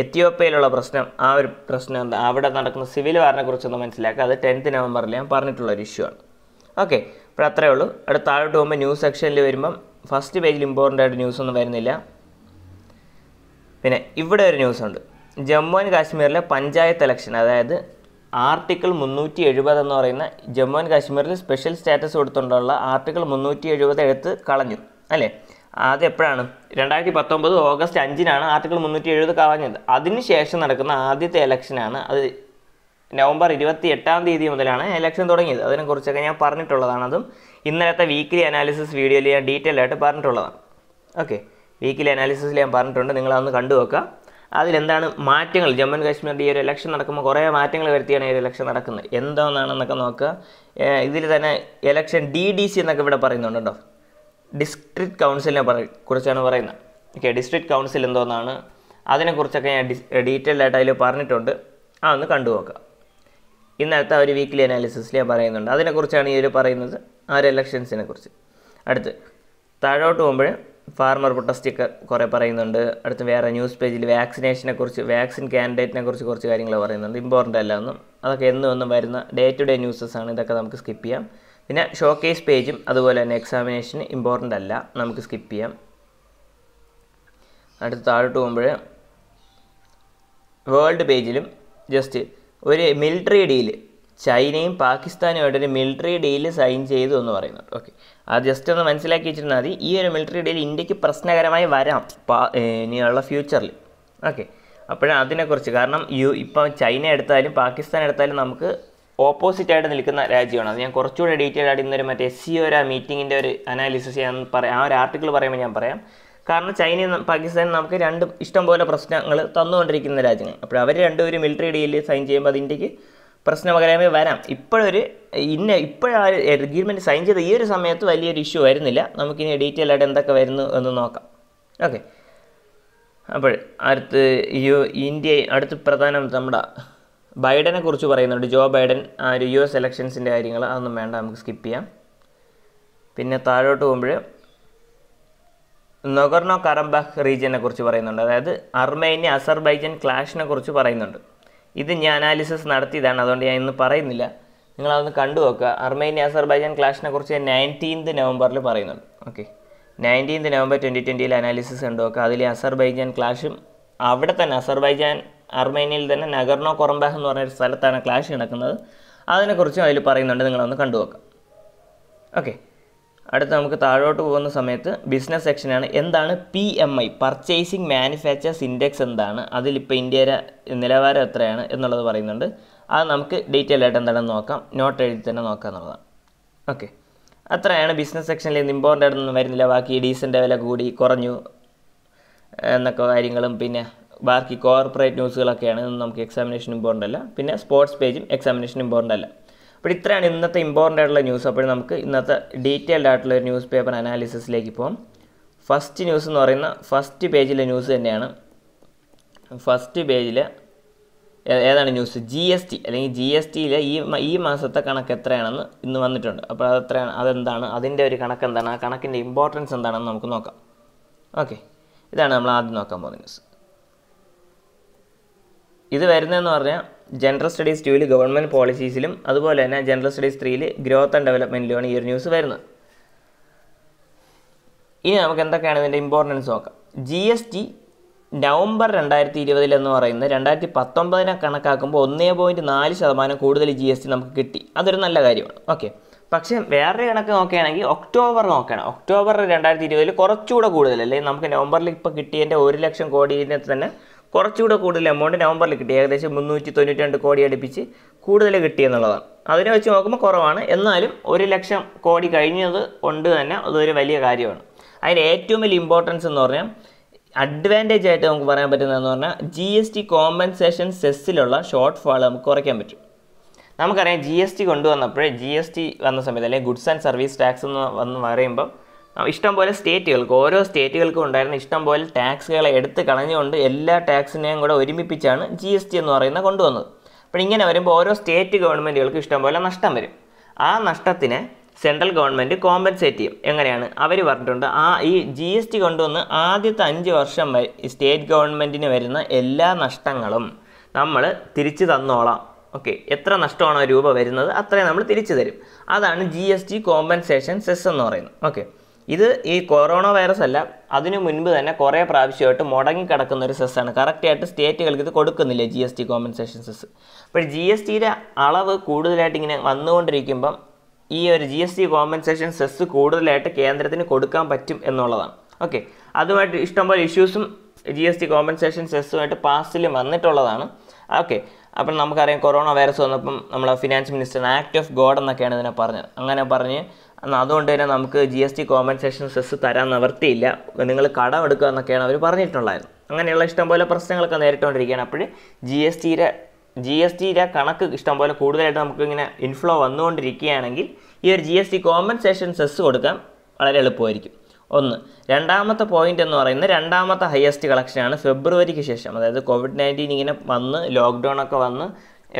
എത്യോപ്യയിലുള്ള പ്രശ്നം ആ ഒരു പ്രശ്നം എന്താ അവിടെ നടക്കുന്ന സിവിൽ വാറിനെക്കുറിച്ചൊന്ന് മനസ്സിലാക്കുക അത് ടെൻത്ത് നവംബറിൽ ഞാൻ പറഞ്ഞിട്ടുള്ള ഒരു ഇഷ്യൂ ആണ് ഓക്കെ അപ്പോൾ അത്രയേ ഉള്ളൂ അവിടെ താഴോട്ട് പോകുമ്പോൾ ന്യൂസ് സെക്ഷനിൽ വരുമ്പം ഫസ്റ്റ് പേജിൽ ഇമ്പോർട്ടൻ്റ് ആയിട്ട് ന്യൂസ് ഒന്നും വരുന്നില്ല പിന്നെ ഇവിടെ ഒരു ന്യൂസ് ഉണ്ട് ജമ്മു ആൻഡ് കാശ്മീരിലെ പഞ്ചായത്ത് ഇലക്ഷൻ അതായത് ആർട്ടിക്കിൾ മുന്നൂറ്റി എഴുപത് എന്ന് പറയുന്ന ജമ്മു ആൻഡ് കാശ്മീരിൽ സ്പെഷ്യൽ സ്റ്റാറ്റസ് കൊടുത്തുകൊണ്ടുള്ള ആർട്ടിക്കിൾ മുന്നൂറ്റി എഴുപത് എടുത്ത് കളഞ്ഞു അല്ലേ അത് എപ്പോഴാണ് രണ്ടായിരത്തി പത്തൊമ്പത് ഓഗസ്റ്റ് അഞ്ചിനാണ് ആർട്ടിക്കിൾ മുന്നൂറ്റി എഴുപത് കളഞ്ഞത് അതിനുശേഷം നടക്കുന്ന ആദ്യത്തെ ഇലക്ഷനാണ് അത് നവംബർ ഇരുപത്തി എട്ടാം തീയതി മുതലാണ് ഇലക്ഷൻ തുടങ്ങിയത് അതിനെക്കുറിച്ചൊക്കെ ഞാൻ പറഞ്ഞിട്ടുള്ളതാണ് അതും ഇന്നലത്തെ വീക്കിലി അനാലിസിസ് വീഡിയോയിൽ ഞാൻ ഡീറ്റെയിൽ ആയിട്ട് പറഞ്ഞിട്ടുള്ളതാണ് ഓക്കെ വീക്കിലി അനാലിസിസിൽ ഞാൻ പറഞ്ഞിട്ടുണ്ട് നിങ്ങളതൊന്ന് കണ്ടു വെക്കുക അതിലെന്താണ് മാറ്റങ്ങൾ ജമ്മു ആൻഡ് കാശ്മീരിൻ്റെ ഈ ഒരു ഇലക്ഷൻ നടക്കുമ്പോൾ കുറേ മാറ്റങ്ങൾ വരുത്തിയാണ് ഈ ഒരു ഇലക്ഷൻ നടക്കുന്നത് എന്താണെന്നൊക്കെ നോക്കുക ഇതിൽ തന്നെ ഇലക്ഷൻ ഡി ഡി സി എന്നൊക്കെ ഇവിടെ പറയുന്നുണ്ട് ഡിസ്ട്രിക്ട് കൗൺസിലിനെ പറ കുറിച്ചാണ് പറയുന്നത് ഓക്കെ ഡിസ്ട്രിക്ട് കൗൺസിൽ എന്തോന്നാണ് അതിനെക്കുറിച്ചൊക്കെ ഞാൻ ഡീറ്റെയിൽ ആയിട്ട് അതിൽ പറഞ്ഞിട്ടുണ്ട് ആ ഒന്ന് കണ്ടു ഇന്നലത്തെ ഒരു വീക്ക്ലി അനാലിസിസ് ഞാൻ പറയുന്നുണ്ട് അതിനെക്കുറിച്ചാണ് ഒരു പറയുന്നത് ആ ഒരു എലക്ഷൻസിനെ കുറിച്ച് അടുത്ത് താഴോട്ട് പോകുമ്പോൾ ഫാർമർ പ്രൊട്ടസ്റ്റിക്കർ കുറേ പറയുന്നുണ്ട് അടുത്ത് വേറെ ന്യൂസ് പേജിൽ വാക്സിനേഷനെ കുറിച്ച് വാക്സിൻ കാൻഡിഡേറ്റിനെ കുറിച്ച് കുറച്ച് കാര്യങ്ങൾ പറയുന്നുണ്ട് ഇമ്പോർട്ടൻ്റ് അല്ല എന്നും അതൊക്കെ എന്നും ഒന്നും വരുന്ന ഡേ ടു ഡേ ന്യൂസസ് ആണ് ഇതൊക്കെ നമുക്ക് സ്കിപ്പ് ചെയ്യാം പിന്നെ ഷോ കേസ് പേജും അതുപോലെ തന്നെ എക്സാമിനേഷന് ഇമ്പോർട്ടൻ്റ് അല്ല നമുക്ക് സ്കിപ്പ് ചെയ്യാം അടുത്ത് താഴോട്ട് പോകുമ്പോൾ വേൾഡ് പേജിലും ജസ്റ്റ് ഒരു മിലിറ്ററി ഡീല് ചൈനയും പാകിസ്ഥാനുമായിട്ടൊരു മിലിറ്ററി ഡീല് സൈൻ ചെയ്തു എന്ന് പറയുന്നുണ്ട് ഓക്കെ അത് ജസ്റ്റ് ഒന്ന് മനസ്സിലാക്കി വെച്ചിരുന്നാൽ മതി ഈ ഒരു മിലിറ്ററി ഡീൽ ഇന്ത്യക്ക് പ്രശ്നകരമായി വരാം ഇനിയുള്ള ഫ്യൂച്ചറിൽ ഓക്കെ അപ്പോഴാണ് അതിനെക്കുറിച്ച് കാരണം യു ഇപ്പം ചൈന എടുത്താലും പാകിസ്ഥാൻ എടുത്താലും നമുക്ക് ഓപ്പോസിറ്റ് ആയിട്ട് നിൽക്കുന്ന രാജ്യമാണ് അത് ഞാൻ കുറച്ചുകൂടെ ഡീറ്റെയിൽ ആയിട്ട് ഇന്നൊരു മറ്റേ എസ് സി ഒരു മീറ്റിങ്ങിൻ്റെ ഒരു അനാലിസിസ് ഞാൻ പറയാം ആ ഒരു ആർട്ടിക്കിൾ പറയുമ്പോൾ ഞാൻ പറയാം കാരണം ചൈനയും പാകിസ്ഥാനും നമുക്ക് രണ്ട് ഇഷ്ടം പോലെ പ്രശ്നങ്ങൾ തന്നുകൊണ്ടിരിക്കുന്ന രാജ്യങ്ങൾ അപ്പോൾ അവർ രണ്ടുപേരും മിലിറ്ററി ഡീലിൽ സൈൻ ചെയ്യുമ്പോൾ അത് ഇന്ത്യക്ക് പ്രശ്നപകരമായി വരാം ഇപ്പോഴൊരു ഇന്ന ഇപ്പോഴാ എഗ്രിമെൻറ്റ് സൈൻ ചെയ്ത ഈ ഒരു സമയത്ത് വലിയൊരു ഇഷ്യൂ വരുന്നില്ല നമുക്കിനി ഡീറ്റെയിൽ ആയിട്ട് എന്തൊക്കെ വരുന്നു എന്ന് നോക്കാം ഓക്കെ അപ്പോൾ അടുത്ത് യു ഇന്ത്യ അടുത്ത് പ്രധാനം നമ്മുടെ ബൈഡനെ കുറിച്ച് പറയുന്നുണ്ട് ജോ ബൈഡൻ ഒരു യു എസ് എലക്ഷൻസിൻ്റെ കാര്യങ്ങൾ അതൊന്നും വേണ്ട നമുക്ക് സ്കിപ്പ് ചെയ്യാം പിന്നെ താഴോട്ട് പോകുമ്പോൾ നൊഗർണോ കറംബാഖ് റീജിയനെ കുറിച്ച് പറയുന്നുണ്ട് അതായത് അർമേനിയ അസർബൈജൻ ക്ലാഷിനെ കുറിച്ച് പറയുന്നുണ്ട് ഇത് ഞാൻ അനാലിസിസ് നടത്തിയതാണ് അതുകൊണ്ട് ഞാൻ ഇന്ന് പറയുന്നില്ല നിങ്ങൾ അതൊന്ന് കണ്ടു നോക്കുക അർമേനിയ അസർബൈജാൻ ക്ലാഷിനെ കുറിച്ച് നയൻറ്റീൻത് നവംബറിൽ പറയുന്നുണ്ട് ഓക്കെ നയൻറ്റീൻത് നവംബർ ട്വൻറ്റി ട്വൻറ്റിയിൽ അനാലിസിസ് കണ്ടു നോക്കുക അതിൽ അസർബൈജാൻ ക്ലാഷും അവിടെ തന്നെ അസർബൈജാൻ അർമേനിയയിൽ തന്നെ നഗർണോ കൊറംബാഹ് എന്ന് പറഞ്ഞൊരു സ്ഥലത്താണ് ക്ലാഷ് നടക്കുന്നത് അതിനെക്കുറിച്ചും അതിൽ പറയുന്നുണ്ട് നിങ്ങളൊന്ന് കണ്ടു നോക്കാം ഓക്കെ അടുത്ത് നമുക്ക് താഴോട്ട് പോകുന്ന സമയത്ത് ബിസിനസ് സെക്ഷനാണ് എന്താണ് P M I purchasing manufactures index എന്താണ് അതിലിപ്പോൾ ഇന്ത്യയുടെ നിലവാരം എത്രയാണ് എന്നുള്ളത് പറയുന്നുണ്ട് അത് നമുക്ക് ഡീറ്റെയിൽ ആയിട്ട് എന്താണെന്ന് നോക്കാം നോട്ട് എഴുതി തന്നെ നോക്കാം എന്നുള്ളതാണ് ഓക്കെ അത്രയാണ് ബിസിനസ് സെക്ഷനിൽ ഇന്ന് ഇമ്പോർട്ടൻ്റ് ആയിട്ടൊന്നും വരുന്നില്ല ബാക്കി ഡീസൻ്റെ വില കൂടി കുറഞ്ഞു എന്നൊക്കെ കാര്യങ്ങളും പിന്നെ ബാക്കി കോർപ്പറേറ്റ് ന്യൂസുകളൊക്കെയാണ് ഇതൊന്നും നമുക്ക് എക്സാമിനേഷൻ ഇമ്പോർട്ടൻ്റ് അല്ല പിന്നെ സ്പോർട്സ് പേജും എക്സാമിനേഷൻ ഇമ്പോർട്ടൻ്റ് അല്ല അപ്പോൾ ഇത്രയാണ് ഇന്നത്തെ ഇമ്പോർട്ടൻ്റ് ആയിട്ടുള്ള ന്യൂസ് അപ്പോൾ നമുക്ക് ഇന്നത്തെ ഡീറ്റെയിൽഡ് ആയിട്ടുള്ള ഒരു ന്യൂസ് പേപ്പർ അനാലിസിസിലേക്ക് പോകാം ഫസ്റ്റ് ന്യൂസ് എന്ന് പറയുന്ന ഫസ്റ്റ് പേജിലെ ന്യൂസ് തന്നെയാണ് ഫസ്റ്റ് പേജിൽ ഏതാണ് ന്യൂസ് ജി എസ് ടി അല്ലെങ്കിൽ ജി എസ് ടിയിലെ ഈ ഈ മാസത്തെ കണക്ക് എത്രയാണെന്ന് ഇന്ന് വന്നിട്ടുണ്ട് അപ്പോൾ അത് എത്രയാണ് അതെന്താണ് അതിൻ്റെ ഒരു കണക്ക് എന്താണ് ആ കണക്കിൻ്റെ ഇമ്പോർട്ടൻസ് എന്താണെന്ന് നമുക്ക് നോക്കാം ഓക്കെ ഇതാണ് നമ്മൾ ആദ്യം നോക്കാൻ പോകുന്ന ന്യൂസ് ഇത് വരുന്നതെന്ന് പറഞ്ഞാൽ ജനറൽ സ്റ്റഡീസ് ടുവിൽ ഗവൺമെൻറ് പോളിസീസിലും അതുപോലെ തന്നെ ജനറൽ സ്റ്റഡീസ് ത്രീയിൽ ഗ്രോത്ത് ആൻഡ് ഡെവലപ്മെൻറ്റിലുമാണ് ഈ ഒരു ന്യൂസ് വരുന്നത് ഇനി നമുക്ക് എന്തൊക്കെയാണ് ഇതിൻ്റെ ഇമ്പോർട്ടൻസ് നോക്കാം ജി എസ് ടി നവംബർ രണ്ടായിരത്തി ഇരുപതിൽ എന്ന് പറയുന്നത് രണ്ടായിരത്തി പത്തൊമ്പതിനെ കണക്കാക്കുമ്പോൾ ഒന്നേ പോയിൻറ്റ് നാല് ശതമാനം കൂടുതൽ ജി എസ് ടി നമുക്ക് കിട്ടി അതൊരു നല്ല കാര്യമാണ് ഓക്കെ പക്ഷേ വേറൊരു കണക്ക് നോക്കുകയാണെങ്കിൽ ഒക്ടോബർ നോക്കണം ഒക്ടോബർ രണ്ടായിരത്തി ഇരുപതിൽ കുറച്ചുകൂടെ കൂടുതൽ അല്ലെങ്കിൽ നമുക്ക് നവംബറിൽ ഇപ്പോൾ കിട്ടിയതിൻ്റെ ഒരു ലക്ഷം കോടിയിൽ തന്നെ കുറച്ചുകൂടെ കൂടുതൽ എമൗണ്ട് നവംബറിൽ കിട്ടി ഏകദേശം മുന്നൂറ്റി തൊണ്ണൂറ്റി രണ്ട് കോടി അടുപ്പിച്ച് കൂടുതൽ കിട്ടിയെന്നുള്ളതാണ് അതിനെ വെച്ച് നോക്കുമ്പോൾ കുറവാണ് എന്നാലും ഒരു ലക്ഷം കോടി കഴിഞ്ഞത് കൊണ്ട് തന്നെ അതൊരു വലിയ കാര്യമാണ് അതിന് ഏറ്റവും വലിയ ഇമ്പോർട്ടൻസ് എന്ന് പറഞ്ഞാൽ അഡ്വാൻറ്റേജ് ആയിട്ട് നമുക്ക് പറയാൻ പറ്റുന്നതെന്ന് പറഞ്ഞാൽ ജി എസ് ടി കോമ്പൻസേഷൻ സെസ്സിലുള്ള ഷോർട്ട് ഫാൾ നമുക്ക് കുറയ്ക്കാൻ പറ്റും നമുക്കറിയാം ജി എസ് ടി കൊണ്ടുവന്നപ്പോഴേ ജി എസ് ടി വന്ന സമയത്ത് അല്ലെങ്കിൽ ഗുഡ്സ് ആൻഡ് സർവീസ് ടാക്സ് എന്ന് വന്ന് പറയുമ്പം ഇഷ്ടംപോലെ സ്റ്റേറ്റുകൾക്ക് ഓരോ സ്റ്റേറ്റുകൾക്കും ഉണ്ടായിരുന്ന ഇഷ്ടംപോലെ ടാക്സുകളെ എടുത്ത് കളഞ്ഞുകൊണ്ട് എല്ലാ ടാക്സിനെയും കൂടെ ഒരുമിപ്പിച്ചാണ് ജി എസ് ടി എന്ന് പറയുന്ന കൊണ്ടുവന്നത് അപ്പോൾ ഇങ്ങനെ വരുമ്പോൾ ഓരോ സ്റ്റേറ്റ് ഗവൺമെൻറ്റുകൾക്ക് ഇഷ്ടംപോലെ നഷ്ടം വരും ആ നഷ്ടത്തിനെ സെൻട്രൽ ഗവൺമെൻറ് കോമ്പൻസേറ്റ് ചെയ്യും എങ്ങനെയാണ് അവർ പറഞ്ഞിട്ടുണ്ട് ആ ഈ ജി എസ് ടി കൊണ്ടുവന്ന് ആദ്യത്തെ അഞ്ച് വർഷം സ്റ്റേറ്റ് ഗവൺമെൻറ്റിന് വരുന്ന എല്ലാ നഷ്ടങ്ങളും നമ്മൾ തിരിച്ചു തന്നോളാം ഓക്കെ എത്ര നഷ്ടമാണോ രൂപ വരുന്നത് അത്രയും നമ്മൾ തിരിച്ചു തരും അതാണ് G S T compensation cess എന്ന് പറയുന്നത് ഓക്കെ ഇത് ഈ കൊറോണ വൈറസ് അല്ല അതിനു മുൻപ് തന്നെ കുറേ പ്രാവശ്യമായിട്ട് മുടങ്ങി കിടക്കുന്ന ഒരു സെസ്സാണ് കറക്റ്റായിട്ട് സ്റ്റേറ്റുകൾക്ക് ഇത് കൊടുക്കുന്നില്ല G S T compensation cess അപ്പോൾ ജി എസ് ടിയുടെ അളവ് കൂടുതലായിട്ട് ഇങ്ങനെ വന്നുകൊണ്ടിരിക്കുമ്പം ഈ ഒരു G S T compensation cess കൂടുതലായിട്ട് കേന്ദ്രത്തിന് കൊടുക്കാൻ പറ്റും എന്നുള്ളതാണ് ഓക്കെ അതുമായിട്ട് ഇഷ്ടംപോലെ ഇഷ്യൂസും ജി എസ് ടി കോമ്പൻസേഷൻ സെസ്സുമായിട്ട് പാസ്റ്റിൽ വന്നിട്ടുള്ളതാണ് ഓക്കെ അപ്പം നമുക്കറിയാം കൊറോണ വൈറസ് വന്നപ്പം നമ്മളെ finance minister act of God എന്നൊക്കെയാണ് ഇതിനെ പറഞ്ഞത് അങ്ങനെ പറഞ്ഞ് എന്നാൽ അതുകൊണ്ട് തന്നെ നമുക്ക് G S T compensation cess തരാൻ നിവർത്തിയില്ല നിങ്ങൾ കടം എടുക്കുക എന്നൊക്കെയാണ് അവർ പറഞ്ഞിട്ടുണ്ടായിരുന്നത് അങ്ങനെയുള്ള ഇഷ്ടംപോലെ പ്രശ്നങ്ങളൊക്കെ നേരിട്ടുകൊണ്ടിരിക്കുകയാണ് അപ്പോൾ ജി എസ് ടിയിലെ ജി എസ് ടിയിലെ കണക്ക് ഇഷ്ടംപോലെ കൂടുതലായിട്ട് നമുക്ക് ഇങ്ങനെ ഇൻഫ്ലോ വന്നുകൊണ്ടിരിക്കുകയാണെങ്കിൽ ഈ ഒരു G S T compensation cess കൊടുക്കാൻ വളരെ എളുപ്പമായിരിക്കും ഒന്ന് രണ്ടാമത്തെ പോയിന്റ് എന്ന് പറയുന്നത് രണ്ടാമത്തെ ഹയസ്റ്റ് കളക്ഷനാണ് ഫെബ്രുവരിക്ക് ശേഷം അതായത് കോവിഡ് നയൻറ്റീൻ ഇങ്ങനെ വന്ന് ലോക്ക്ഡൗൺ ഒക്കെ വന്ന്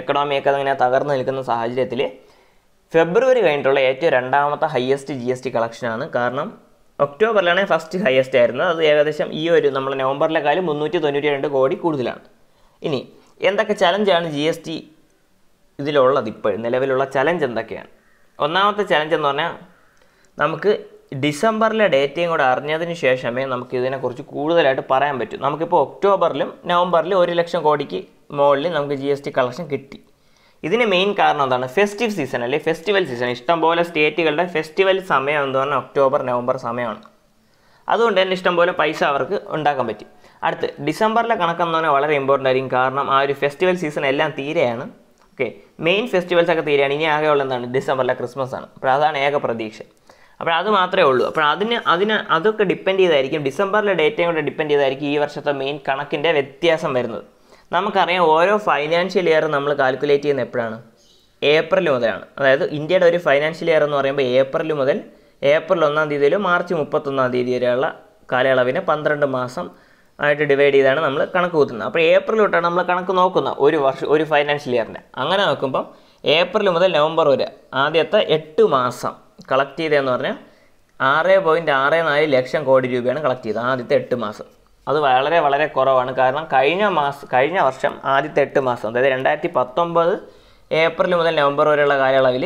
എക്കണോമിയൊക്കെ അതിങ്ങനെ തകർന്നു നിൽക്കുന്ന സാഹചര്യത്തിൽ ഫെബ്രുവരി കഴിഞ്ഞിട്ടുള്ള ഏറ്റവും രണ്ടാമത്തെ ഹയസ്റ്റ് ജി എസ് ടി കളക്ഷനാണ് കാരണം ഒക്ടോബറിലാണ് ഫസ്റ്റ് ഹയസ്റ്റ് ആയിരുന്നത് അത് ഏകദേശം ഈ ഒരു നമ്മൾ നവംബറിലെക്കാളും മുന്നൂറ്റി തൊണ്ണൂറ്റി രണ്ട് കോടി കൂടുതലാണ് ഇനി എന്തൊക്കെ ചലഞ്ചാണ് ജി എസ് ടി ഇതിലുള്ളത് ഇപ്പോൾ നിലവിലുള്ള ചലഞ്ച് എന്തൊക്കെയാണ് ഒന്നാമത്തെ ചലഞ്ച് എന്ന് പറഞ്ഞാൽ നമുക്ക് ഡിസംബറിലെ ഡേറ്റയും കൂടെ അറിഞ്ഞതിന് ശേഷമേ നമുക്ക് ഇതിനെക്കുറിച്ച് കൂടുതലായിട്ട് പറയാൻ പറ്റും നമുക്കിപ്പോൾ ഒക്ടോബറിലും നവംബറിലും ഒരു ലക്ഷം കോടിക്ക് മുകളിൽ നമുക്ക് ജി എസ് ടി കളക്ഷൻ കിട്ടി ഇതിന് മെയിൻ കാരണം എന്താണ് ഫെസ്റ്റിവ് സീസൺ അല്ലെ ഫെസ്റ്റിവൽ സീസൺ ഇഷ്ടംപോലെ സ്റ്റേറ്റുകളുടെ ഫെസ്റ്റിവൽ സമയം എന്ന് പറഞ്ഞാൽ ഒക്ടോബർ നവംബർ സമയമാണ് അതുകൊണ്ട് തന്നെ ഇഷ്ടംപോലെ പൈസ അവർക്ക് ഉണ്ടാക്കാൻ പറ്റി അടുത്ത് ഡിസംബറിലെ കണക്കെന്ന് പറഞ്ഞാൽ വളരെ ഇമ്പോർട്ടൻ്റ് ആയിരിക്കും കാരണം ആ ഒരു ഫെസ്റ്റിവൽ സീസൺ എല്ലാം തീരെയാണ് ഓക്കെ മെയിൻ ഫെസ്റ്റിവൽസ് ഒക്കെ തീരെയാണ് ഇനി ആകെയുള്ള എന്താണ് ഡിസംബറിലെ ക്രിസ്മസ് ആണ് അപ്പോൾ അതാണ് ഏക പ്രതീക്ഷ അപ്പോൾ അത് മാത്രമേ ഉള്ളൂ അപ്പോൾ അതിന് അതിന് അതൊക്കെ ഡിപ്പെൻഡ് ചെയ്തായിരിക്കും ഡിസംബറിലെ ഡേറ്റയും കൂടെ ഡിപ്പെൻഡ് ചെയ്തായിരിക്കും ഈ വർഷത്തെ മെയിൻ കണക്കിൻ്റെ വ്യത്യാസം വരുന്നത് നമുക്കറിയാം ഓരോ ഫൈനാൻഷ്യൽ ഇയർ നമ്മൾ കാൽക്കുലേറ്റ് ചെയ്യുന്ന എപ്പോഴാണ് ഏപ്രിൽ മുതലാണ് അതായത് ഇന്ത്യയുടെ ഒരു ഫൈനാൻഷ്യൽ ഇയർ എന്ന് പറയുമ്പോൾ ഏപ്രിൽ മുതൽ ഏപ്രിൽ ഒന്നാം തീയതി വരെ മാർച്ച് മുപ്പത്തൊന്നാം തീയതി വരെയുള്ള കാലയളവിനെ പന്ത്രണ്ട് മാസം ആയിട്ട് ഡിവൈഡ് ചെയ്താണ് നമ്മൾ കണക്ക് കൂട്ടുന്നത് അപ്പോൾ ഏപ്രിൽ തൊട്ടാണ് നമ്മൾ കണക്ക് നോക്കുന്നത് ഒരു വർഷം ഒരു ഫൈനാൻഷ്യൽ ഇയറിൻ്റെ അങ്ങനെ നോക്കുമ്പം ഏപ്രിൽ മുതൽ നവംബർ വരെ ആദ്യത്തെ എട്ട് മാസം കളക്ട് ചെയ്തതെന്ന് പറഞ്ഞാൽ ആറ് പോയിൻറ്റ് ആറ് നാല് ലക്ഷം കോടി രൂപയാണ് കളക്ട് ചെയ്തത് ആദ്യത്തെ എട്ട് മാസം അത് വളരെ വളരെ കുറവാണ് കാരണം കഴിഞ്ഞ മാസം കഴിഞ്ഞ വർഷം ആദ്യത്തെ എട്ട് മാസം അതായത് രണ്ടായിരത്തി പത്തൊമ്പത് ഏപ്രിൽ മുതൽ നവംബർ വരെയുള്ള കാലയളവിൽ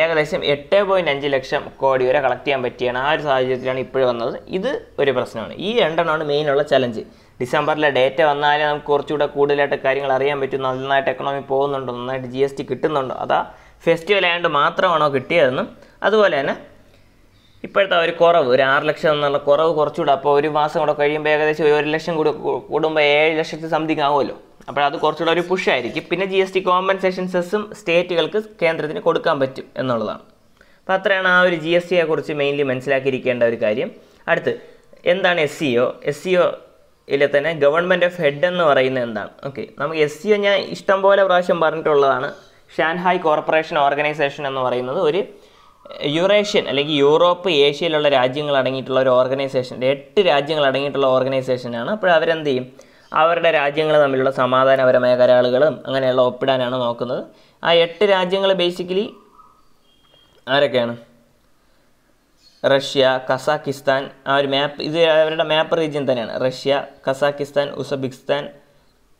ഏകദേശം എട്ട് പോയിൻറ്റ് അഞ്ച് ലക്ഷം കോടി വരെ കളക്ട് ചെയ്യാൻ പറ്റിയാണ് ആ ഒരു സാഹചര്യത്തിലാണ് ഇപ്പോഴും വന്നത് ഇത് ഒരു പ്രശ്നമാണ് ഈ രണ്ടെണ്ണമാണ് മെയിനുള്ള ചലഞ്ച് ഡിസംബറിലെ ഡേറ്റ വന്നാലേ നമുക്ക് കുറച്ചുകൂടെ കൂടുതലായിട്ട് കാര്യങ്ങൾ അറിയാൻ പറ്റും നന്നായിട്ട് എക്കണോമി പോകുന്നുണ്ടോ നന്നായിട്ട് ജി എസ് ടി കിട്ടുന്നുണ്ടോ അതാ ഫെസ്റ്റിവൽ ആയതുകൊണ്ട് മാത്രമാണോ കിട്ടിയതെന്നും അതുപോലെ തന്നെ ഇപ്പോഴത്തെ ഒരു കുറവ് ഒരു ആറ് ലക്ഷം എന്നുള്ള കുറവ് കുറച്ചുകൂടെ അപ്പോൾ ഒരു മാസം കൂടെ കഴിയുമ്പോൾ ഏകദേശം ഒരു ലക്ഷം കൂടി കൂടുമ്പോൾ ഏഴ് ലക്ഷത്തി സംതിങ് ആവുമല്ലോ അപ്പോൾ അത് കുറച്ചുകൂടെ ഒരു പുഷ് ആയിരിക്കും പിന്നെ ജി എസ് ടി കോമ്പൻസേഷൻ സെസ്സും സ്റ്റേറ്റുകൾക്ക് കേന്ദ്രത്തിന് കൊടുക്കാൻ പറ്റും എന്നുള്ളതാണ് അപ്പോൾ അത്രയാണ് ആ ഒരു ജി എസ് കുറിച്ച് മെയിൻലി മനസ്സിലാക്കിയിരിക്കേണ്ട ഒരു കാര്യം അടുത്ത് എന്താണ് S C O S C O തന്നെ ഗവൺമെൻറ് ഓഫ് ഹെഡ് എന്ന് പറയുന്നത് എന്താണ് ഓക്കെ നമുക്ക് എസ് സി ഒ ഞാൻ ഇഷ്ടംപോലെ പ്രാവശ്യം പറഞ്ഞിട്ടുള്ളതാണ് ഷാൻഹായ് കോർപ്പറേഷൻ ഓർഗനൈസേഷൻ എന്ന് പറയുന്നത് ഒരു യുറേഷ്യൻ അല്ലെങ്കിൽ യൂറോപ്പ് ഏഷ്യയിലുള്ള രാജ്യങ്ങൾ അടങ്ങിയിട്ടുള്ള ഒരു ഓർഗനൈസേഷൻ എട്ട് രാജ്യങ്ങൾ അടങ്ങിയിട്ടുള്ള ഓർഗനൈസേഷനാണ് അപ്പോൾ അവരെന്ത് ചെയ്യും അവരുടെ രാജ്യങ്ങൾ തമ്മിലുള്ള സമാധാനപരമായ കരാളുകളും അങ്ങനെയുള്ള ഒപ്പിടാനാണ് നോക്കുന്നത് ആ എട്ട് രാജ്യങ്ങൾ ബേസിക്കലി ആരൊക്കെയാണ് റഷ്യ കസാക്കിസ്ഥാൻ ആ ഒരു മാപ്പ് ഇത് അവരുടെ മാപ്പ് റീജിയൻ തന്നെയാണ് Russia Kazakhstan Uzbekistan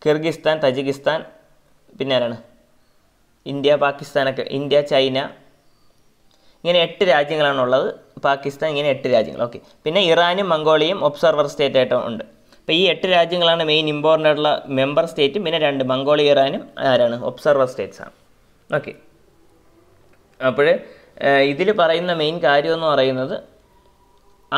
Kyrgyzstan Tajikistan പിന്നെ ആരാണ് ഇന്ത്യ പാകിസ്ഥാനൊക്കെ ഇന്ത്യ ചൈന ഇങ്ങനെ എട്ട് രാജ്യങ്ങളാണുള്ളത് പാകിസ്ഥാൻ ഇങ്ങനെ എട്ട് രാജ്യങ്ങൾ ഓക്കെ പിന്നെ ഇറാനും മംഗോളിയയും ഒബ്സർവർ സ്റ്റേറ്റ് ആയിട്ടും ഉണ്ട് അപ്പോൾ ഈ എട്ട് രാജ്യങ്ങളാണ് മെയിൻ ഇമ്പോർട്ടൻ്റ് ആയിട്ടുള്ള മെമ്പർ സ്റ്റേറ്റും പിന്നെ രണ്ട് മംഗോളിയ ഇറാനും ആരാണ് ഒബ്സർവർ സ്റ്റേറ്റ്സ് ആണ് ഓക്കെ അപ്പോൾ ഇതിൽ പറയുന്ന മെയിൻ കാര്യമെന്ന് പറയുന്നത്